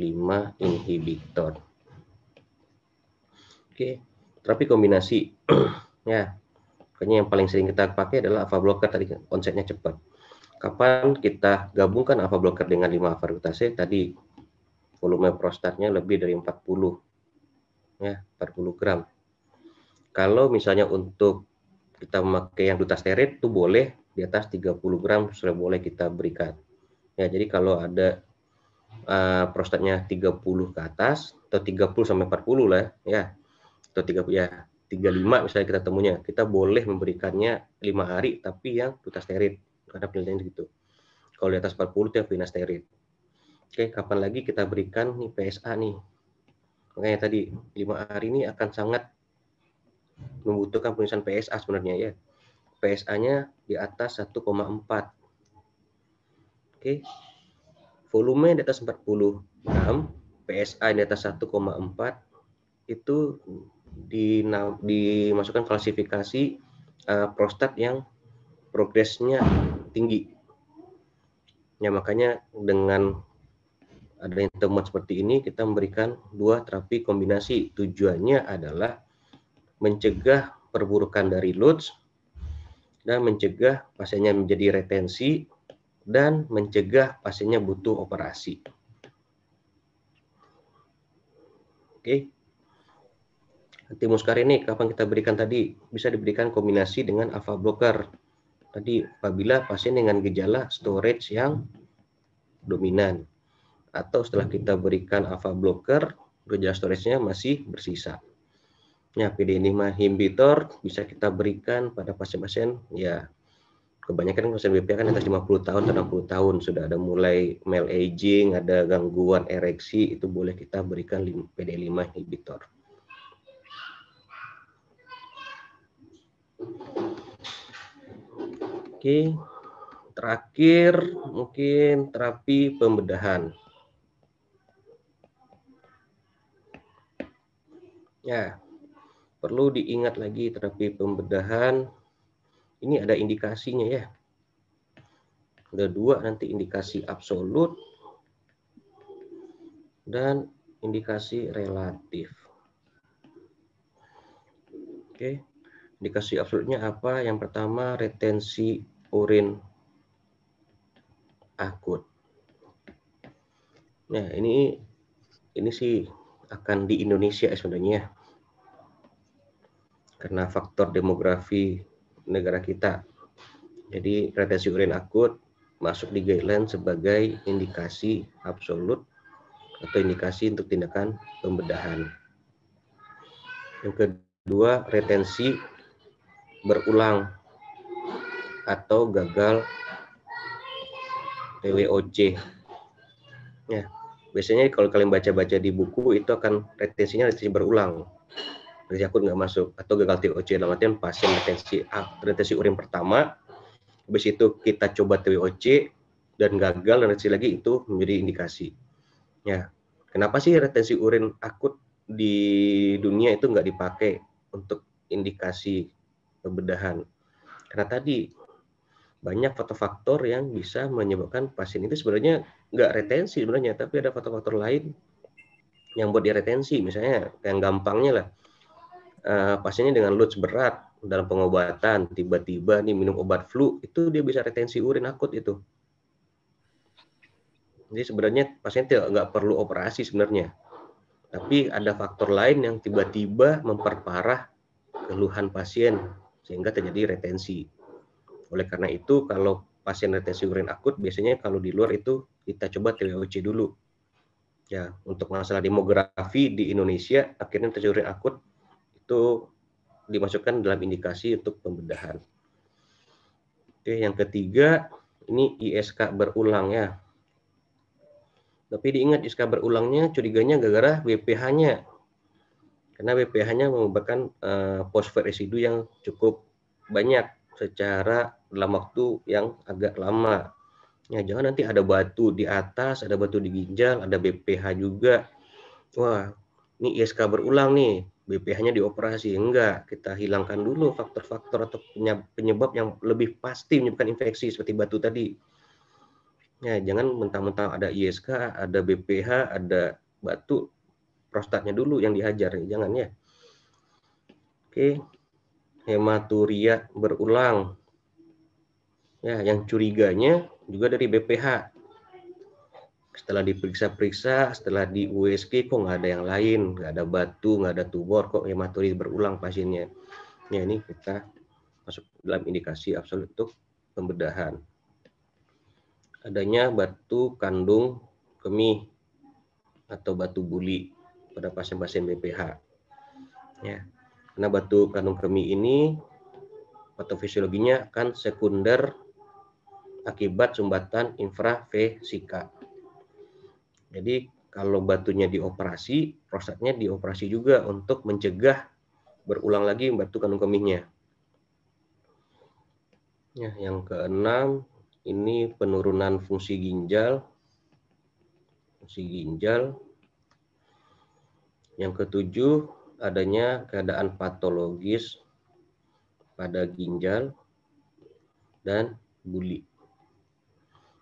inhibitor. Oke, terapi kombinasi. (clears throat) ya, kayaknya yang paling sering kita pakai adalah alpha blocker tadi konsepnya cepat. Kapan kita gabungkan alpha blocker dengan 5 alpha tadi volume prostatnya lebih dari 40 ya, 40 gram. Kalau misalnya untuk kita memakai yang dutasterid itu boleh di atas 30 gram sudah boleh kita berikan. Ya, jadi kalau ada uh, prostatnya 30 ke atas atau 30 sampai 40 lah ya atau 30 ya lima misalnya kita temunya, kita boleh memberikannya lima hari tapi yang glutasteric karena penelitian gitu. Kalau di atas 40 itu yang finasterid. Oke, kapan lagi kita berikan nih PSA nih. Makanya tadi lima hari ini akan sangat membutuhkan penulisan PSA sebenarnya ya. PSA-nya di atas 1,4. Oke. Volume di atas 40 gram, PSA di atas 1,4 itu dimasukkan klasifikasi uh, prostat yang progresnya tinggi. Ya makanya dengan adanya temuan seperti ini kita memberikan dua terapi kombinasi. Tujuannya adalah mencegah perburukan dari LUTS dan mencegah pasiennya menjadi retensi dan mencegah pasiennya butuh operasi. Oke. Okay muskarinik, kapan kita berikan tadi bisa diberikan kombinasi dengan alpha blocker tadi apabila pasien dengan gejala storage yang dominan atau setelah kita berikan alpha blocker gejala storage-nya masih bersisa. Ya, pd lima inhibitor bisa kita berikan pada pasien-pasien ya kebanyakan pasien BPA kan atas 50 tahun atau 60 tahun sudah ada mulai male aging, ada gangguan ereksi itu boleh kita berikan PD5 inhibitor. Oke. Terakhir mungkin terapi pembedahan. Ya. Perlu diingat lagi terapi pembedahan. Ini ada indikasinya ya. Ada dua nanti indikasi absolut dan indikasi relatif. Oke. Okay indikasi absolutnya apa? Yang pertama retensi urin akut. Nah, ini ini sih akan di Indonesia ya sebenarnya. Ya. Karena faktor demografi negara kita. Jadi retensi urin akut masuk di guideline sebagai indikasi absolut atau indikasi untuk tindakan pembedahan. Yang kedua, retensi berulang atau gagal TWOC. Ya, biasanya kalau kalian baca-baca di buku itu akan retensinya retensi berulang. Retensi akut nggak masuk atau gagal TWOC dalam artian pasien retensi retensi urin pertama, habis itu kita coba TWOC dan gagal dan retensi lagi itu menjadi indikasi. Ya, kenapa sih retensi urin akut di dunia itu nggak dipakai untuk indikasi pembedahan. Karena tadi banyak faktor-faktor yang bisa menyebabkan pasien itu sebenarnya nggak retensi sebenarnya, tapi ada faktor-faktor lain yang buat dia retensi. Misalnya yang gampangnya lah, uh, pasiennya dengan loads berat dalam pengobatan, tiba-tiba nih minum obat flu, itu dia bisa retensi urin akut itu. Jadi sebenarnya pasien tidak nggak perlu operasi sebenarnya. Tapi ada faktor lain yang tiba-tiba memperparah keluhan pasien sehingga terjadi retensi. Oleh karena itu, kalau pasien retensi urin akut, biasanya kalau di luar itu kita coba TWC dulu. Ya, untuk masalah demografi di Indonesia, akhirnya retensi urin akut itu dimasukkan dalam indikasi untuk pembedahan. Oke, yang ketiga, ini ISK berulang ya. Tapi diingat ISK berulangnya curiganya gara-gara BPH-nya karena BPH-nya merupakan uh, eh, fosfat residu yang cukup banyak secara dalam waktu yang agak lama. Ya, jangan nanti ada batu di atas, ada batu di ginjal, ada BPH juga. Wah, ini ISK berulang nih, BPH-nya dioperasi. Enggak, kita hilangkan dulu faktor-faktor atau penyebab yang lebih pasti menyebabkan infeksi seperti batu tadi. Ya, jangan mentang-mentang ada ISK, ada BPH, ada batu, prostatnya dulu yang dihajar jangan ya oke hematuria berulang ya yang curiganya juga dari BPH setelah diperiksa-periksa setelah di USG kok nggak ada yang lain nggak ada batu nggak ada tumor kok hematuria berulang pasiennya ya ini kita masuk dalam indikasi absolut untuk pembedahan adanya batu kandung kemih atau batu buli pada pasien-pasien BPH. Ya. Karena batu kandung kemih ini patofisiologinya akan sekunder akibat sumbatan infravesika. Jadi kalau batunya dioperasi, prostatnya dioperasi juga untuk mencegah berulang lagi batu kandung kemihnya. Ya, yang keenam ini penurunan fungsi ginjal. Fungsi ginjal yang ketujuh, adanya keadaan patologis pada ginjal dan buli.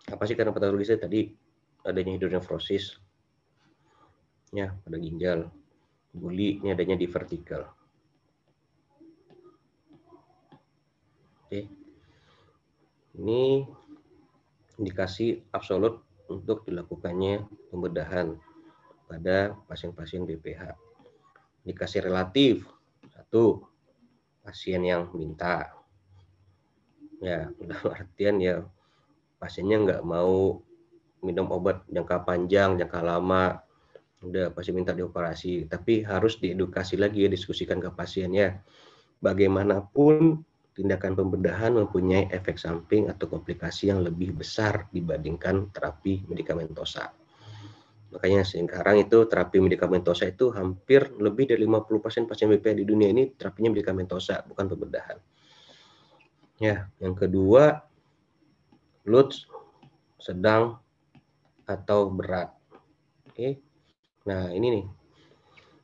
Apa sih karena patologisnya tadi? Adanya hidronefrosis ya pada ginjal. Buli ini adanya di vertikal. Oke. Ini indikasi absolut untuk dilakukannya pembedahan pada pasien-pasien BPH. Indikasi relatif, satu, pasien yang minta. Ya, dalam (laughs) artian ya pasiennya nggak mau minum obat jangka panjang, jangka lama, udah pasti minta dioperasi. Tapi harus diedukasi lagi ya, diskusikan ke pasiennya. Bagaimanapun tindakan pembedahan mempunyai efek samping atau komplikasi yang lebih besar dibandingkan terapi medikamentosa. Makanya sekarang itu terapi medikamentosa itu hampir lebih dari 50% pasien BPH di dunia ini terapinya medikamentosa, bukan pembedahan. Ya, yang kedua loads sedang atau berat. Oke. Nah, ini nih.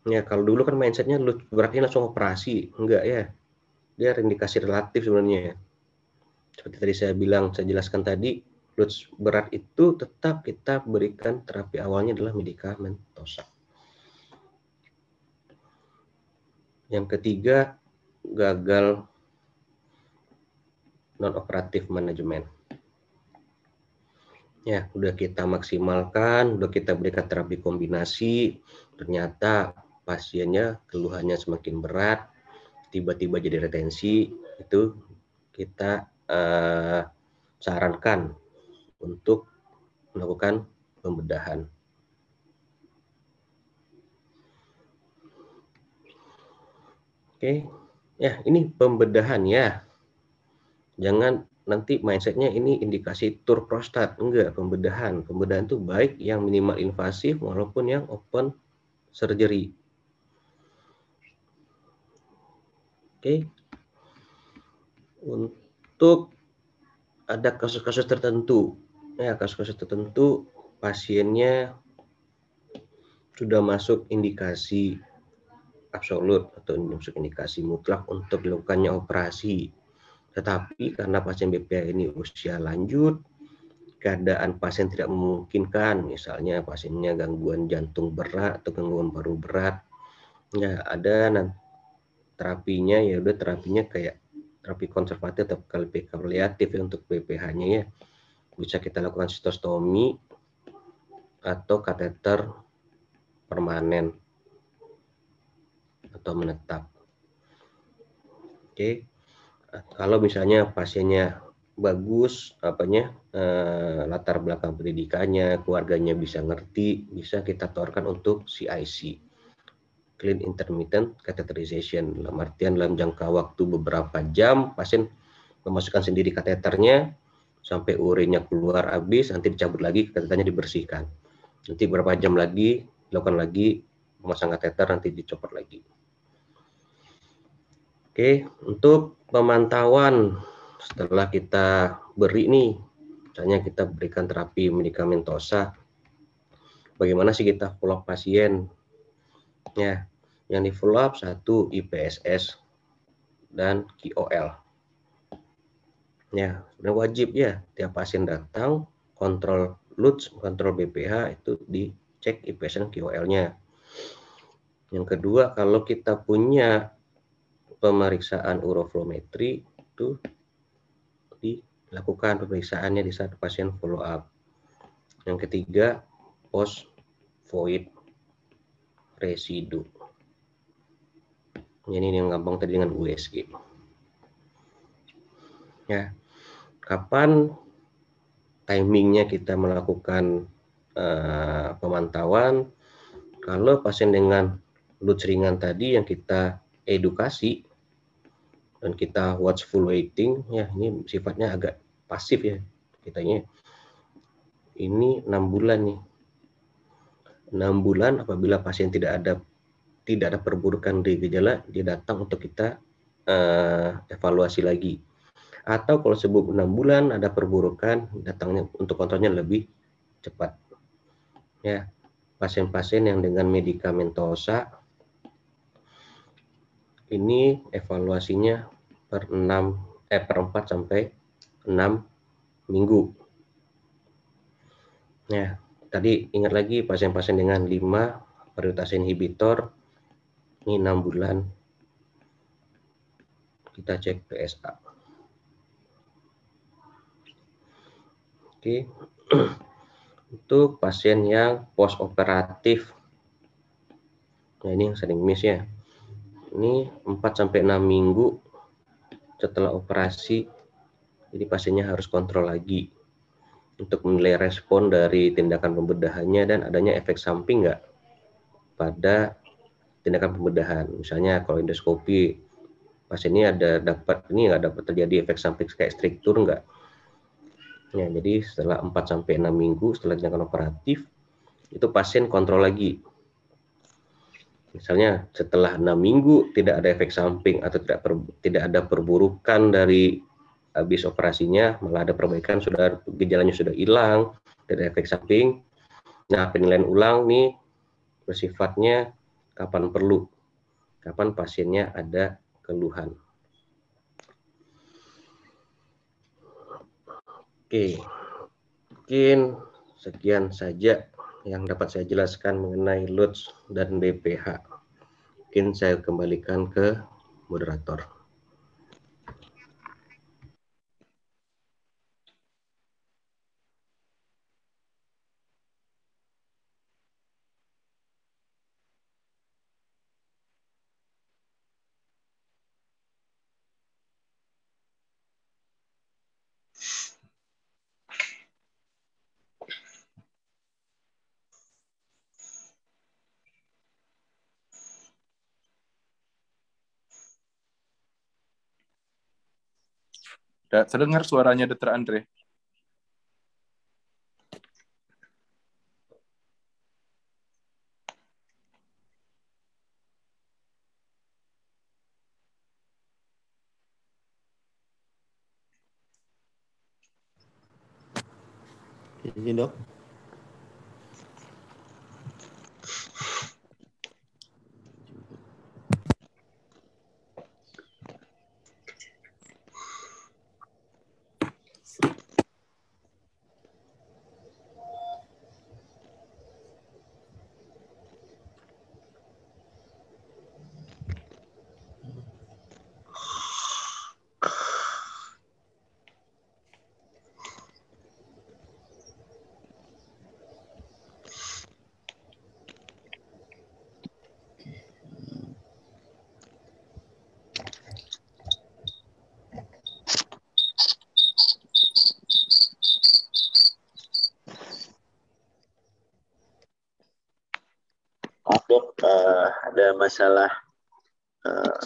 Ya, kalau dulu kan mindsetnya loads beratnya langsung operasi, enggak ya. Dia indikasi relatif sebenarnya. Seperti tadi saya bilang, saya jelaskan tadi, loads berat itu tetap kita berikan terapi awalnya adalah medikamentosa. Yang ketiga, gagal non-operatif manajemen. Ya, udah kita maksimalkan, udah kita berikan terapi kombinasi, ternyata pasiennya keluhannya semakin berat, tiba-tiba jadi retensi, itu kita uh, sarankan untuk melakukan pembedahan. Oke, ya ini pembedahan ya. Jangan nanti mindsetnya ini indikasi tur prostat enggak pembedahan pembedahan itu baik yang minimal invasif maupun yang open surgery oke untuk ada kasus-kasus tertentu ya kasus-kasus tertentu pasiennya sudah masuk indikasi absolut atau masuk indikasi mutlak untuk dilakukannya operasi. Tetapi karena pasien BPA ini usia lanjut, keadaan pasien tidak memungkinkan, misalnya pasiennya gangguan jantung berat atau gangguan paru berat, ya ada nanti terapinya ya udah terapinya kayak terapi konservatif atau kalpikabliatif ya untuk BPH-nya ya bisa kita lakukan sitostomi atau kateter permanen atau menetap. Oke. Kalau misalnya pasiennya bagus apanya eh, latar belakang pendidikannya, keluarganya bisa ngerti, bisa kita tawarkan untuk CIC. Clean intermittent catheterization dalam artian dalam jangka waktu beberapa jam pasien memasukkan sendiri kateternya sampai urinnya keluar habis, nanti dicabut lagi, katanya dibersihkan. Nanti berapa jam lagi, dilakukan lagi, pemasang kateter, nanti dicopot lagi. Oke, untuk pemantauan setelah kita beri nih, misalnya kita berikan terapi medikamentosa, bagaimana sih kita follow pasien? Ya, yang di follow up satu IPSS dan KOL Ya, sudah wajib ya tiap pasien datang kontrol LUTS, kontrol BPH itu dicek IP QOL-nya. Yang kedua, kalau kita punya pemeriksaan uroflometri itu dilakukan pemeriksaannya di saat pasien follow up. Yang ketiga, post void residu. Ini yang gampang tadi dengan USG. Ya, kapan timingnya kita melakukan uh, pemantauan. Kalau pasien dengan lut ringan tadi yang kita edukasi dan kita watchful waiting, ya ini sifatnya agak pasif ya kitanya. Ini enam bulan nih. Enam bulan apabila pasien tidak ada tidak ada perburukan di gejala, dia datang untuk kita uh, evaluasi lagi atau kalau sebelum enam bulan ada perburukan datangnya untuk kontrolnya lebih cepat ya pasien-pasien yang dengan medikamentosa ini evaluasinya per 6 eh per 4 sampai 6 minggu. Ya, tadi ingat lagi pasien-pasien dengan 5 prioritas inhibitor ini 6 bulan kita cek PSA. Jadi untuk pasien yang post operatif nah ini yang sering miss ya ini 4 sampai 6 minggu setelah operasi jadi pasiennya harus kontrol lagi untuk menilai respon dari tindakan pembedahannya dan adanya efek samping enggak pada tindakan pembedahan misalnya kalau endoskopi pasien ini ada dapat ini enggak dapat terjadi efek samping kayak struktur enggak Ya, Jadi setelah 4 sampai 6 minggu setelah tindakan operatif itu pasien kontrol lagi. Misalnya setelah 6 minggu tidak ada efek samping atau tidak per, tidak ada perburukan dari habis operasinya, malah ada perbaikan sudah gejalanya sudah hilang, tidak ada efek samping. Nah, penilaian ulang nih bersifatnya kapan perlu, kapan pasiennya ada keluhan. Oke, mungkin sekian saja yang dapat saya jelaskan mengenai LUTS dan BPH. Mungkin saya kembalikan ke moderator.
Ya, terdengar suaranya Dr. Andre.
Izin dok. Dok, uh, eh, ada masalah uh,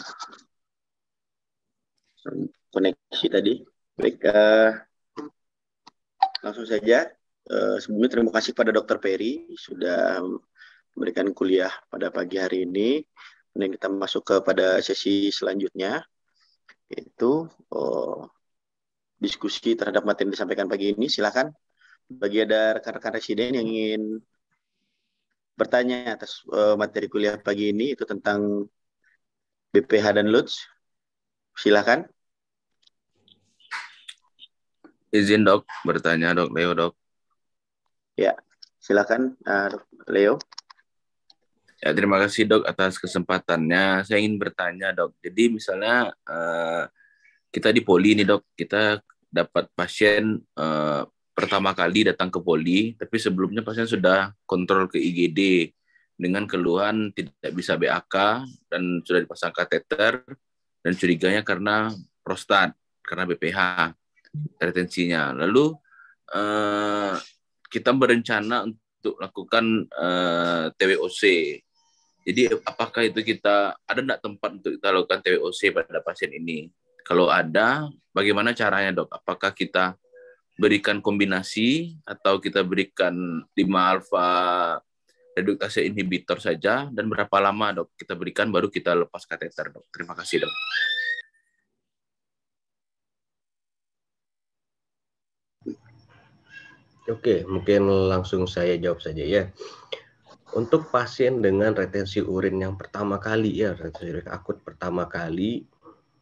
koneksi tadi. Baik, uh, langsung saja. Uh, sebelumnya terima kasih pada Dokter Perry sudah memberikan kuliah pada pagi hari ini. Kemudian kita masuk kepada sesi selanjutnya, yaitu diskusi terhadap materi yang disampaikan pagi ini, silakan. Bagi ada rekan-rekan residen yang ingin bertanya atas uh, materi kuliah pagi ini itu tentang BPH dan LUTS, silakan. Izin dok,
bertanya dok Leo dok.
Ya, silakan uh, eh, dok Leo.
Ya, terima kasih dok atas kesempatannya. Saya ingin bertanya dok. Jadi misalnya uh, kita di poli ini dok kita dapat pasien uh, pertama kali datang ke poli tapi sebelumnya pasien sudah kontrol ke IGD dengan keluhan tidak bisa BAK dan sudah dipasang kateter dan curiganya karena prostat karena BPH retensinya lalu uh, kita berencana untuk lakukan uh, eh, TWOC jadi apakah itu kita ada tidak tempat untuk kita lakukan TWOC pada pasien ini kalau ada, bagaimana caranya dok? Apakah kita berikan kombinasi atau kita berikan 5 alfa reduktase inhibitor saja dan berapa lama dok kita berikan baru kita lepas kateter dok. Terima kasih dok.
Oke, mungkin langsung saya jawab saja ya. Untuk pasien dengan retensi urin yang pertama kali ya, retensi urin akut pertama kali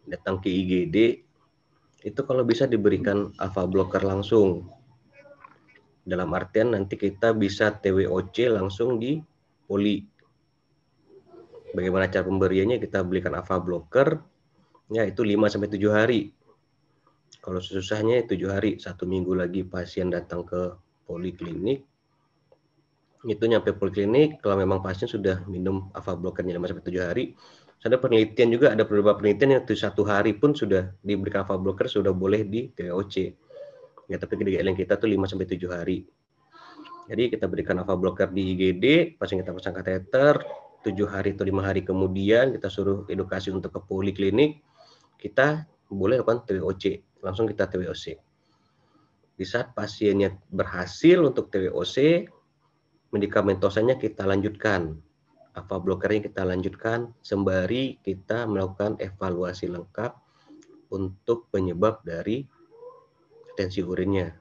datang ke IGD itu kalau bisa diberikan alpha blocker langsung. Dalam artian nanti kita bisa TWOC langsung di poli. Bagaimana cara pemberiannya? Kita belikan alpha blocker, ya itu 5 sampai 7 hari. Kalau susahnya 7 hari, satu minggu lagi pasien datang ke poliklinik. Itu nyampe poliklinik, kalau memang pasien sudah minum alpha blockernya 5 sampai 7 hari, ada penelitian juga ada beberapa penelitian yang satu hari pun sudah diberikan alpha blocker sudah boleh di TOC ya tapi lain kita tuh 5 sampai tujuh hari jadi kita berikan alpha blocker di IGD pasien kita pasang kateter tujuh hari atau lima hari kemudian kita suruh edukasi untuk ke poliklinik kita boleh lakukan TWC langsung kita TWC. di saat pasiennya berhasil untuk TOC, medikamentosanya kita lanjutkan apa blokernya kita lanjutkan sembari kita melakukan evaluasi lengkap untuk penyebab dari tensi urinnya.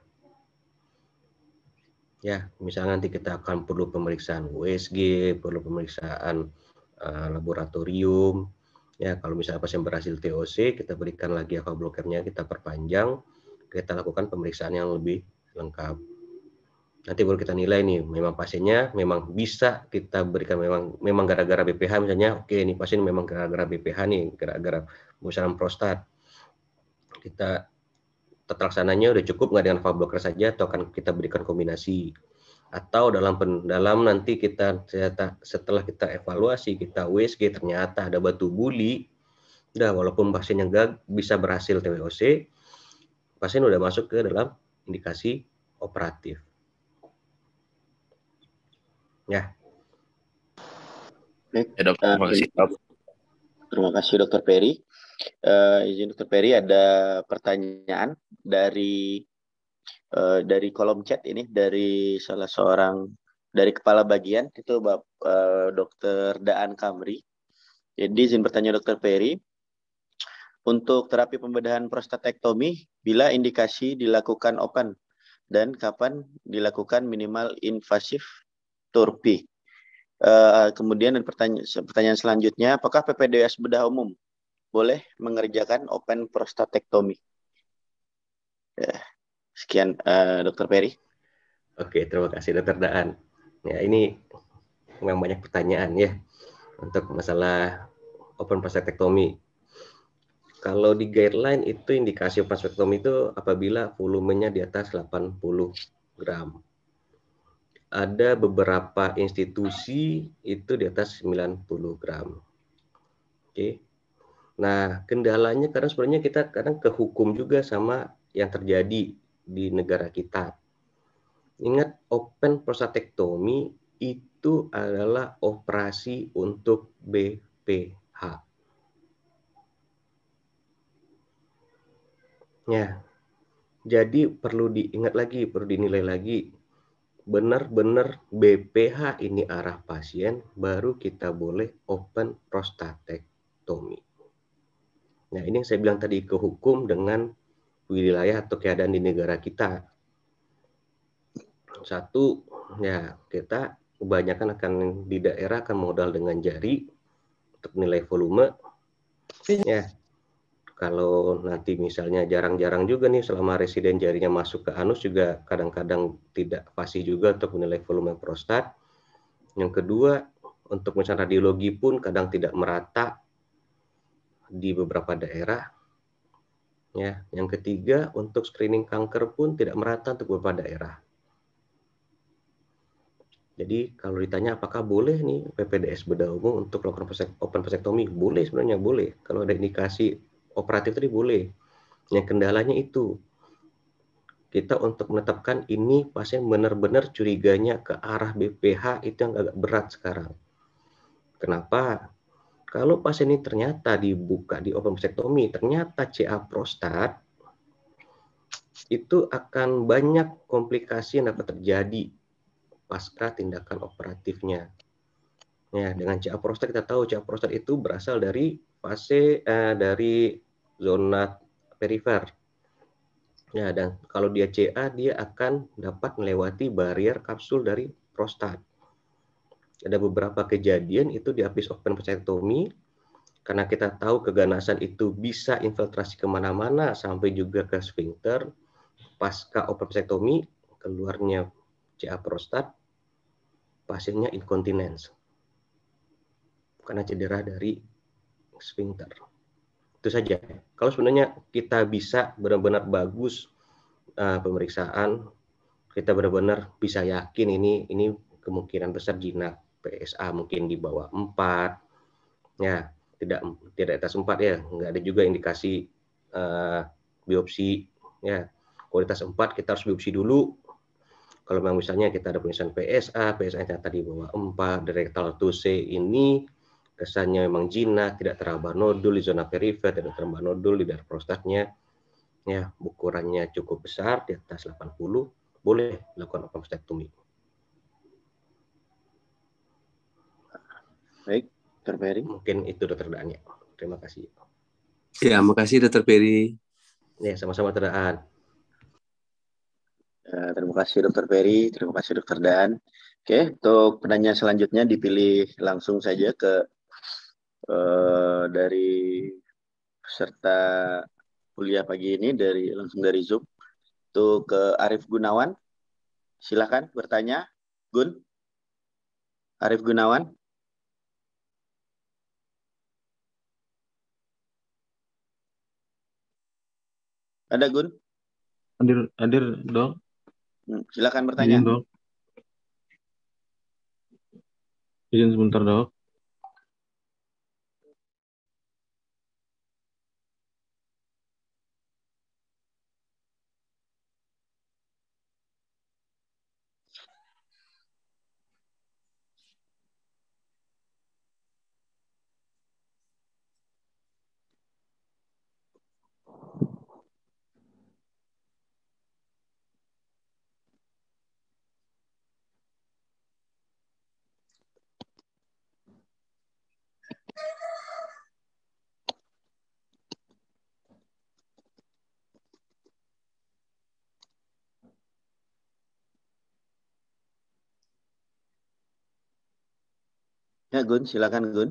Ya, misalnya nanti kita akan perlu pemeriksaan USG, perlu pemeriksaan uh, laboratorium. Ya, kalau misalnya pasien berhasil TOC, kita berikan lagi apa blokernya, kita perpanjang, kita lakukan pemeriksaan yang lebih lengkap nanti baru kita nilai nih memang pasiennya memang bisa kita berikan memang memang gara-gara BPH misalnya oke ini pasien memang gara-gara BPH nih gara-gara bocoran prostat kita terlaksananya udah cukup nggak dengan fabloker saja atau akan kita berikan kombinasi atau dalam dalam nanti kita setelah kita evaluasi kita USG ternyata ada batu buli udah walaupun pasiennya yang bisa berhasil TWOC pasien udah masuk ke dalam indikasi operatif Ya.
Ya, dokter. Eh, terima, terima kasih Dokter Perry. Uh, izin Dokter Perry ada pertanyaan dari uh, dari kolom chat ini dari salah seorang dari kepala bagian itu Bap, uh, Dokter Daan Kamri. Jadi izin bertanya Dokter Perry untuk terapi pembedahan prostatektomi, bila indikasi dilakukan open dan kapan dilakukan minimal invasif Turki. Uh, eh, kemudian pertanya pertanyaan selanjutnya, apakah PPDS bedah umum boleh mengerjakan open prostatektomi? Uh, ya, sekian, uh, Dokter Perry. Oke, terima kasih Dokter Daan. Ya, ini
memang banyak pertanyaan ya untuk masalah open prostatektomi. Kalau di guideline itu indikasi prostatektomi itu apabila volumenya di atas 80 gram ada beberapa institusi itu di atas 90 gram. Oke. Nah, kendalanya karena sebenarnya kita kadang kehukum juga sama yang terjadi di negara kita. Ingat open prostatektomi itu adalah operasi untuk BPH. Ya. Jadi perlu diingat lagi, perlu dinilai lagi benar-benar BPH ini arah pasien, baru kita boleh open prostatektomi. Nah, ini yang saya bilang tadi kehukum dengan wilayah atau keadaan di negara kita. Satu, ya kita kebanyakan akan di daerah akan modal dengan jari untuk nilai volume. Ya, kalau nanti misalnya jarang-jarang juga nih selama residen jarinya masuk ke anus juga kadang-kadang tidak fasih juga untuk menilai volume prostat. Yang kedua, untuk misalnya radiologi pun kadang tidak merata di beberapa daerah. Ya, yang ketiga, untuk screening kanker pun tidak merata untuk beberapa daerah. Jadi kalau ditanya apakah boleh nih PPDS bedah umum untuk melakukan open vasectomy, boleh sebenarnya boleh. Kalau ada indikasi operatif tadi boleh. Yang kendalanya itu kita untuk menetapkan ini pasien benar-benar curiganya ke arah BPH itu yang agak berat sekarang. Kenapa? Kalau pasien ini ternyata dibuka di open prostatectomy, ternyata CA prostat itu akan banyak komplikasi yang dapat terjadi pasca tindakan operatifnya. Ya, dengan CA prostat kita tahu CA prostat itu berasal dari fase eh, dari zona perifer. Nah, dan kalau dia CA, dia akan dapat melewati barrier kapsul dari prostat. Ada beberapa kejadian itu di apis open prostatectomy, karena kita tahu keganasan itu bisa infiltrasi kemana-mana sampai juga ke sphincter pasca open prostatectomy keluarnya CA prostat pasiennya incontinence karena cedera dari sphincter itu saja. Kalau sebenarnya kita bisa benar-benar bagus uh, pemeriksaan, kita benar-benar bisa yakin ini ini kemungkinan besar jinak PSA mungkin di bawah 4. Ya, tidak tidak atas 4 ya, nggak ada juga indikasi uh, biopsi ya. Kualitas 4 kita harus biopsi dulu. Kalau memang misalnya kita ada pemeriksaan PSA, PSA yang tadi di bawah 4, direktal rectal 2 ini kesannya memang jinak, tidak teraba nodul di zona perifer, tidak teraba nodul di daerah prostatnya, ya ukurannya cukup besar di atas 80, boleh lakukan open prostatectomy. Baik, Dr. Perry. Mungkin itu dokter Daan ya, ya, ya. Terima kasih.
Ya, kasih Dr. Peri. Ya, sama-sama Dr. Daan. terima kasih Dr. Peri, terima kasih Dr. Daan. Oke, untuk penanya selanjutnya dipilih langsung saja ke Eh, dari peserta kuliah pagi ini dari langsung dari Zoom itu ke Arif Gunawan. Silakan bertanya, Gun. Arif Gunawan. Ada Gun? Hadir, hadir dong. Hmm, silakan bertanya. Izin, dok.
Izin sebentar dok.
Ya, Gun, silakan Gun.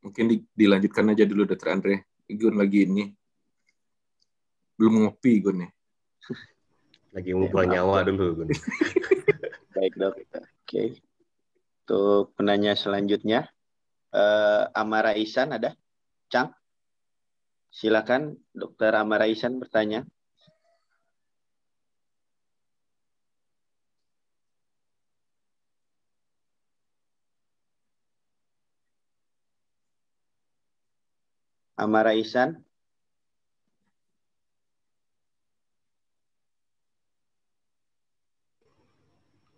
Mungkin di, dilanjutkan aja dulu, Dr. Andre. Gun lagi ini
belum ngopi Gun ya. (laughs) Lagi ngumpul ya, nyawa dulu Gun. (laughs) Baik dok. Oke. Untuk penanya selanjutnya uh, Amara Isan ada? Cang? Silakan Dokter Amara Isan bertanya. Amara Isan.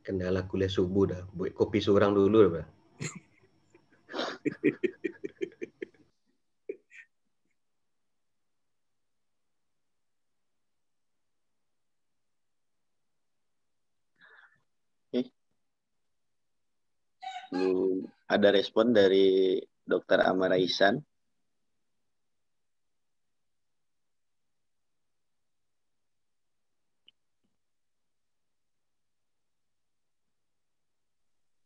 Kendala kuliah subuh dah. Buat kopi seorang dulu dah. (laughs) belum
hmm. ada respon dari Dokter Amara Isan.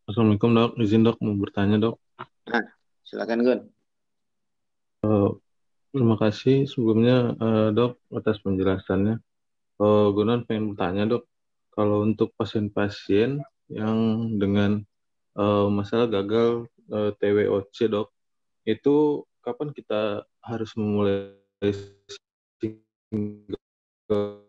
Assalamualaikum dok, izin dok mau bertanya dok.
Nah, silakan Gun.
Uh, terima kasih sebelumnya uh, dok atas penjelasannya. Uh, eh, Gunan pengen bertanya dok, kalau untuk pasien-pasien yang dengan uh, masalah gagal uh, TWOC dok, itu kapan kita harus memulai
single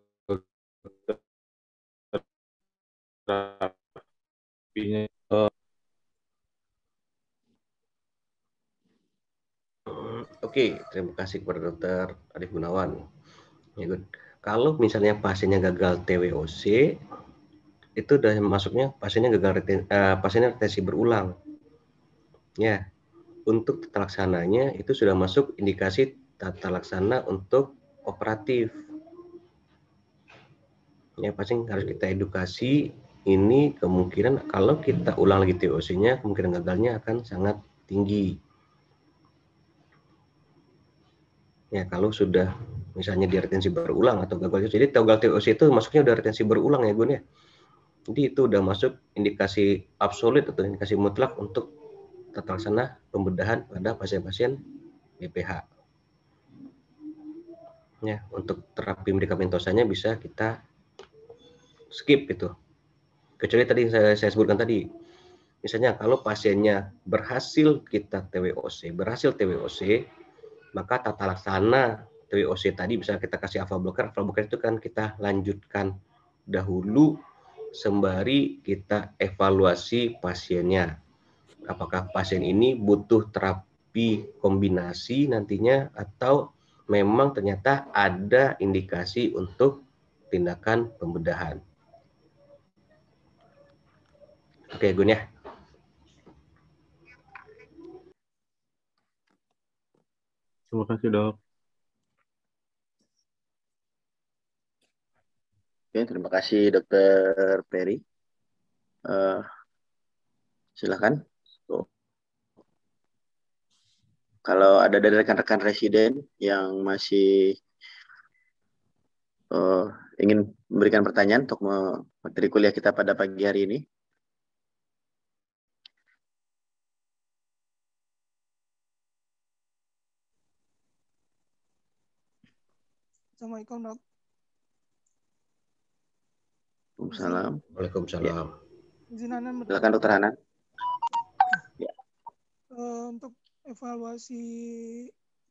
terima kasih kepada dokter Arif Gunawan. Ya, Kalau misalnya pasiennya gagal TWOC, itu udah masuknya pasiennya gagal reten, uh, eh, pasiennya retensi berulang. Ya, untuk tata itu sudah masuk indikasi tata laksana untuk operatif. Ya, pasti harus kita edukasi ini kemungkinan kalau kita ulang lagi TOC-nya kemungkinan gagalnya akan sangat tinggi ya kalau sudah misalnya di retensi berulang atau gagal TOC. Jadi gagal TOC itu masuknya udah retensi berulang ya Gun ya. Jadi itu udah masuk indikasi absolut atau indikasi mutlak untuk laksana pembedahan pada pasien-pasien BPH. Ya, untuk terapi medikamentosanya bisa kita skip itu. Kecuali tadi saya, saya sebutkan tadi, misalnya kalau pasiennya berhasil kita TWOC, berhasil TWOC, maka tata laksana TWOC tadi bisa kita kasih alpha blocker, alpha blocker itu kan kita lanjutkan dahulu sembari kita evaluasi pasiennya. Apakah pasien ini butuh terapi kombinasi nantinya atau memang ternyata ada indikasi untuk tindakan pembedahan. Oke, Gun ya.
Terima kasih, Dok. Oke, terima kasih, Dokter Ferry. Uh, eh, silahkan. Oh. Kalau ada dari rekan-rekan residen yang masih uh, ingin memberikan pertanyaan untuk materi kuliah kita pada pagi hari ini, Assalamualaikum dok. Waalaikumsalam. Waalaikumsalam.
Ya.
Silakan dokter Anan. Ya. Uh, untuk evaluasi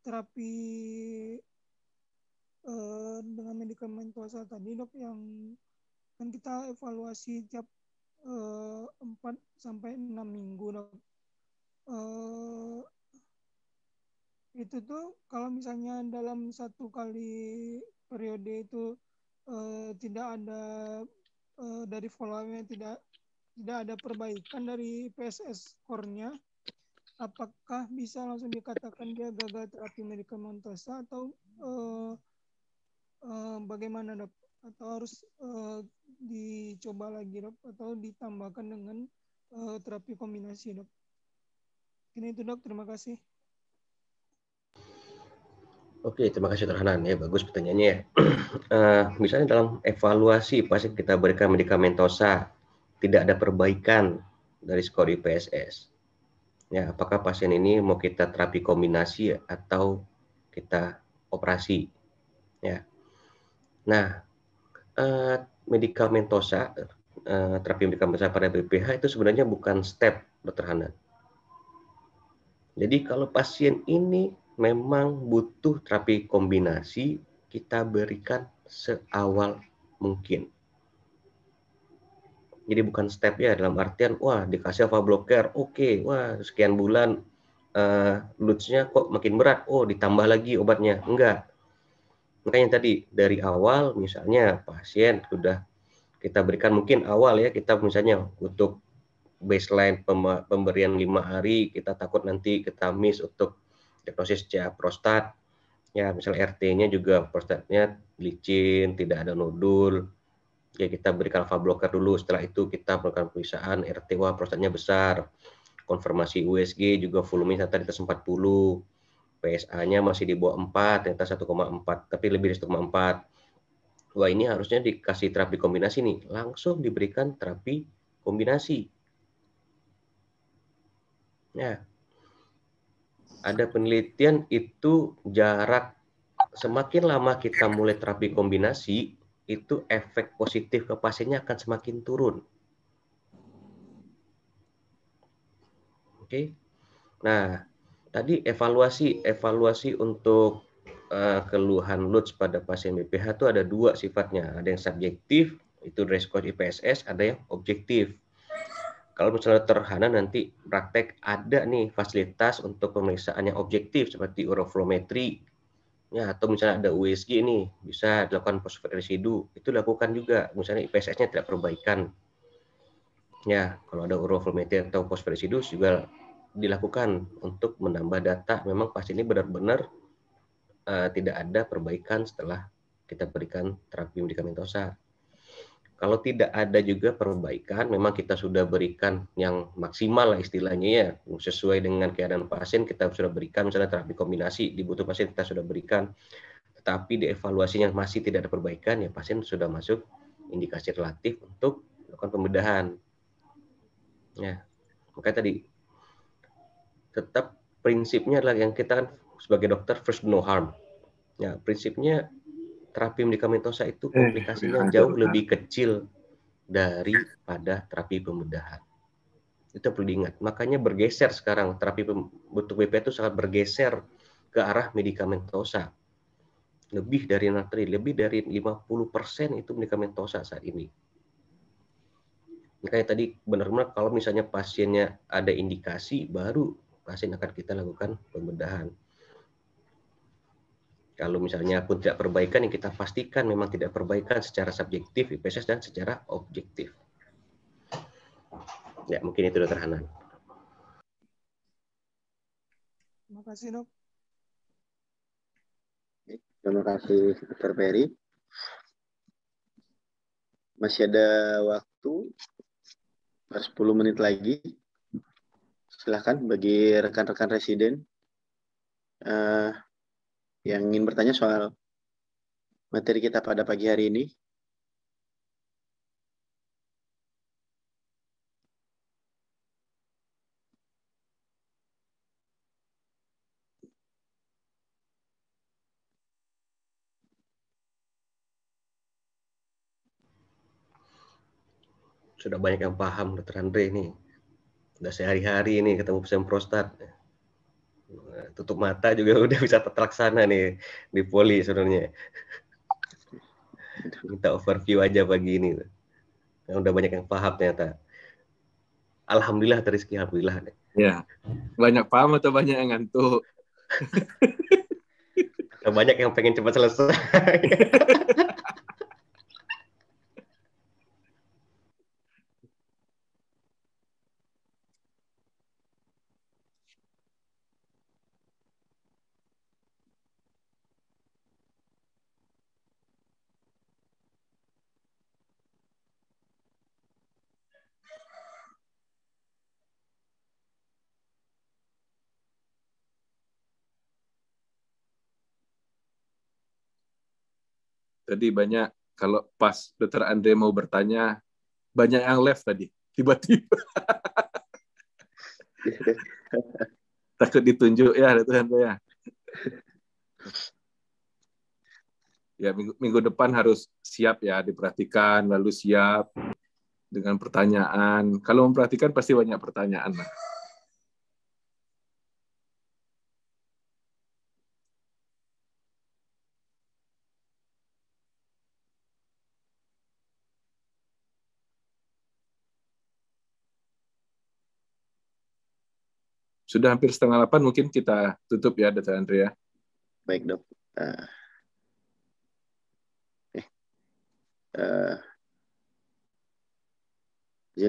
terapi uh, dengan medikamen puasa tadi dok yang kan kita evaluasi tiap uh, eh, 4 sampai 6 minggu dok. Uh, itu tuh kalau misalnya dalam satu kali periode itu uh, tidak ada uh, dari followernya tidak tidak ada perbaikan dari PSS core-nya, apakah bisa langsung dikatakan dia gagal terapi medical Montosa atau uh, uh, bagaimana dok? Atau harus uh, dicoba lagi dok? Atau ditambahkan dengan uh, terapi kombinasi dok? Ini itu dok, terima kasih. Oke, terima kasih Terhanan. Ya, bagus pertanyaannya ya. uh, (clears throat) misalnya dalam evaluasi pasien kita berikan medikamentosa, tidak ada perbaikan dari skor IPSS. Ya, apakah pasien ini mau kita terapi kombinasi atau kita operasi? Ya. Nah, uh, eh, medikamentosa, uh, eh, terapi medikamentosa pada BPH itu sebenarnya bukan step, Dr. Hanan. Jadi kalau pasien ini memang butuh terapi kombinasi kita berikan seawal mungkin. Jadi bukan step ya dalam artian wah dikasih alpha blocker, oke, okay, wah sekian bulan uh, eh, lutsnya kok makin berat, oh ditambah lagi obatnya. Enggak. Makanya tadi dari awal misalnya pasien sudah kita berikan mungkin awal ya kita misalnya untuk baseline pemberian lima hari kita takut nanti kita miss untuk diagnosis ya prostat ya misal RT-nya juga prostatnya licin, tidak ada nodul. Ya kita berikan alfa blocker dulu. Setelah itu kita melakukan pemeriksaan RT wah prostatnya besar. Konfirmasi USG juga volumenya ternyata di atas 40. PSA-nya masih di bawah 4, ternyata 1,4, tapi lebih dari 1,4. Wah ini harusnya dikasih terapi kombinasi nih. Langsung diberikan terapi kombinasi. Nah, ada penelitian itu jarak semakin lama kita mulai terapi kombinasi itu efek positif ke pasiennya akan semakin turun. Oke. Okay. Nah, tadi evaluasi evaluasi untuk uh, keluhan LUTS pada pasien BPH itu ada dua sifatnya. Ada yang subjektif itu dress code IPSS, ada yang objektif kalau misalnya terhana nanti praktek ada nih fasilitas untuk pemeriksaan yang objektif seperti uroflometri ya atau misalnya ada USG ini bisa dilakukan posfet residu itu dilakukan juga misalnya IPSS-nya tidak perbaikan ya kalau ada uroflometri atau posfet residu juga dilakukan untuk menambah data memang pas ini benar-benar uh, tidak ada perbaikan setelah kita berikan terapi medikamentosa kalau tidak ada juga perbaikan, memang kita sudah berikan yang maksimal lah istilahnya ya, sesuai dengan keadaan pasien kita sudah berikan misalnya terapi kombinasi dibutuh pasien kita sudah berikan, tetapi dievaluasinya masih tidak ada perbaikan ya pasien sudah masuk indikasi relatif untuk melakukan pembedahan. Ya, maka tadi tetap prinsipnya adalah yang kita kan sebagai dokter first no harm. Ya, prinsipnya terapi medikamentosa itu eh, komplikasinya jauh lebih kecil daripada terapi pembedahan. Itu perlu diingat. Makanya bergeser sekarang terapi bentuk BPA itu sangat bergeser ke arah medikamentosa. Lebih dari natri, lebih dari 50% itu medikamentosa saat ini. Makanya tadi benar-benar kalau misalnya pasiennya ada indikasi baru pasien akan kita lakukan pembedahan. Kalau misalnya pun tidak perbaikan, yang kita pastikan memang tidak perbaikan secara subjektif IPSS dan secara objektif. Ya, mungkin itu Dokter Hanan.
Terima kasih, Dok.
Terima kasih, Dr. Ferry. Masih ada waktu, 10 menit lagi. Silahkan bagi rekan-rekan residen. Eh, yang ingin bertanya soal materi kita pada pagi hari ini?
Sudah banyak yang paham, Dr Andre ini. Sudah sehari-hari ini ketemu pasien prostat. Nah, tutup mata juga (laughs) udah bisa terlaksana nih di poli sebenarnya. Minta overview aja pagi ini. yang udah banyak yang paham ternyata. Alhamdulillah terizki alhamdulillah. Ya. Banyak paham atau banyak yang ngantuk? (laughs) banyak yang pengen cepat selesai. (laughs)
Tadi banyak kalau pas Dokter Andre mau bertanya banyak yang left tadi tiba-tiba. (laughs) Takut ditunjuk ya Dokter Andre ya. Ya minggu, minggu depan harus siap ya diperhatikan lalu siap dengan pertanyaan. Kalau memperhatikan pasti banyak pertanyaan lah. Sudah hampir setengah delapan, mungkin kita tutup ya, data Andrea. Baik, dok. Uh,
eh. uh,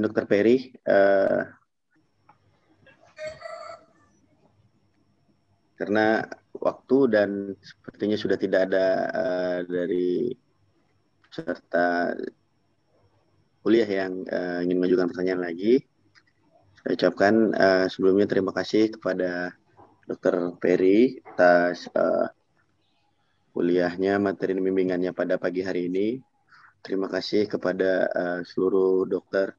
Dokter Perry Uh, karena waktu dan sepertinya sudah tidak ada uh, dari peserta kuliah yang uh, ingin mengajukan pertanyaan lagi. Saya ucapkan uh, sebelumnya terima kasih kepada Dr. Ferry atas uh, kuliahnya, materi bimbingannya pada pagi hari ini. Terima kasih kepada uh, seluruh dokter,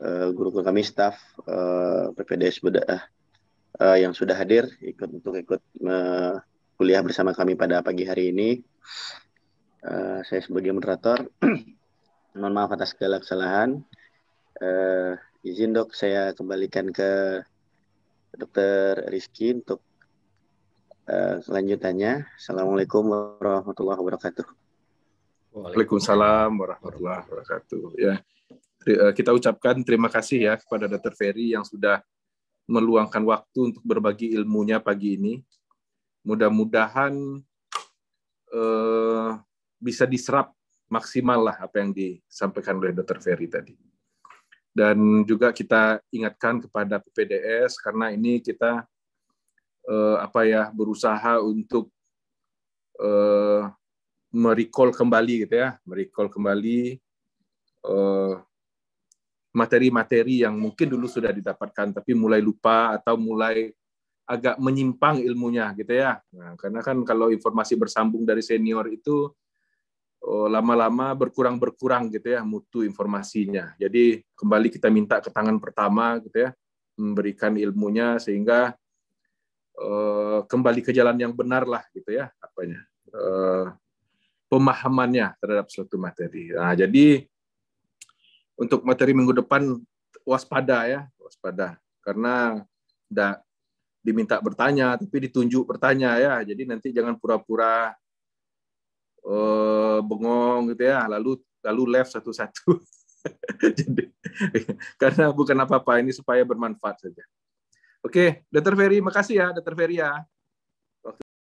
uh, guru-guru kami, staf uh, PPDS uh, uh, yang sudah hadir ikut untuk ikut uh, kuliah bersama kami pada pagi hari ini. Uh, saya sebagai moderator, (clears throat) mohon maaf atas segala kesalahan. Uh, Izin dok, saya kembalikan ke Dokter Rizky untuk uh, Assalamualaikum warahmatullahi wabarakatuh. Waalaikumsalam
warahmatullahi wabarakatuh. Ya, eh, kita ucapkan terima kasih ya kepada Dr. Ferry yang sudah meluangkan waktu untuk berbagi ilmunya pagi ini. Mudah-mudahan eh, bisa diserap maksimal lah apa yang disampaikan oleh Dr. Ferry tadi dan juga kita ingatkan kepada PPDS karena ini kita eh, apa ya berusaha untuk eh, merecall kembali gitu ya, merecall kembali materi eh, materi-materi yang mungkin dulu sudah didapatkan tapi mulai lupa atau mulai agak menyimpang ilmunya gitu ya. Nah, karena kan kalau informasi bersambung dari senior itu Oh, lama-lama berkurang-berkurang gitu ya mutu informasinya. Jadi kembali kita minta ke tangan pertama gitu ya, memberikan ilmunya sehingga uh, kembali ke jalan yang benar lah gitu ya, apanya uh, pemahamannya terhadap suatu materi. Nah jadi untuk materi minggu depan waspada ya, waspada karena tidak diminta bertanya tapi ditunjuk bertanya ya. Jadi nanti jangan pura-pura uh, bengong gitu ya lalu lalu left satu-satu (laughs) jadi karena bukan apa-apa ini supaya bermanfaat saja oke okay, dokter Ferry makasih ya dokter Ferry ya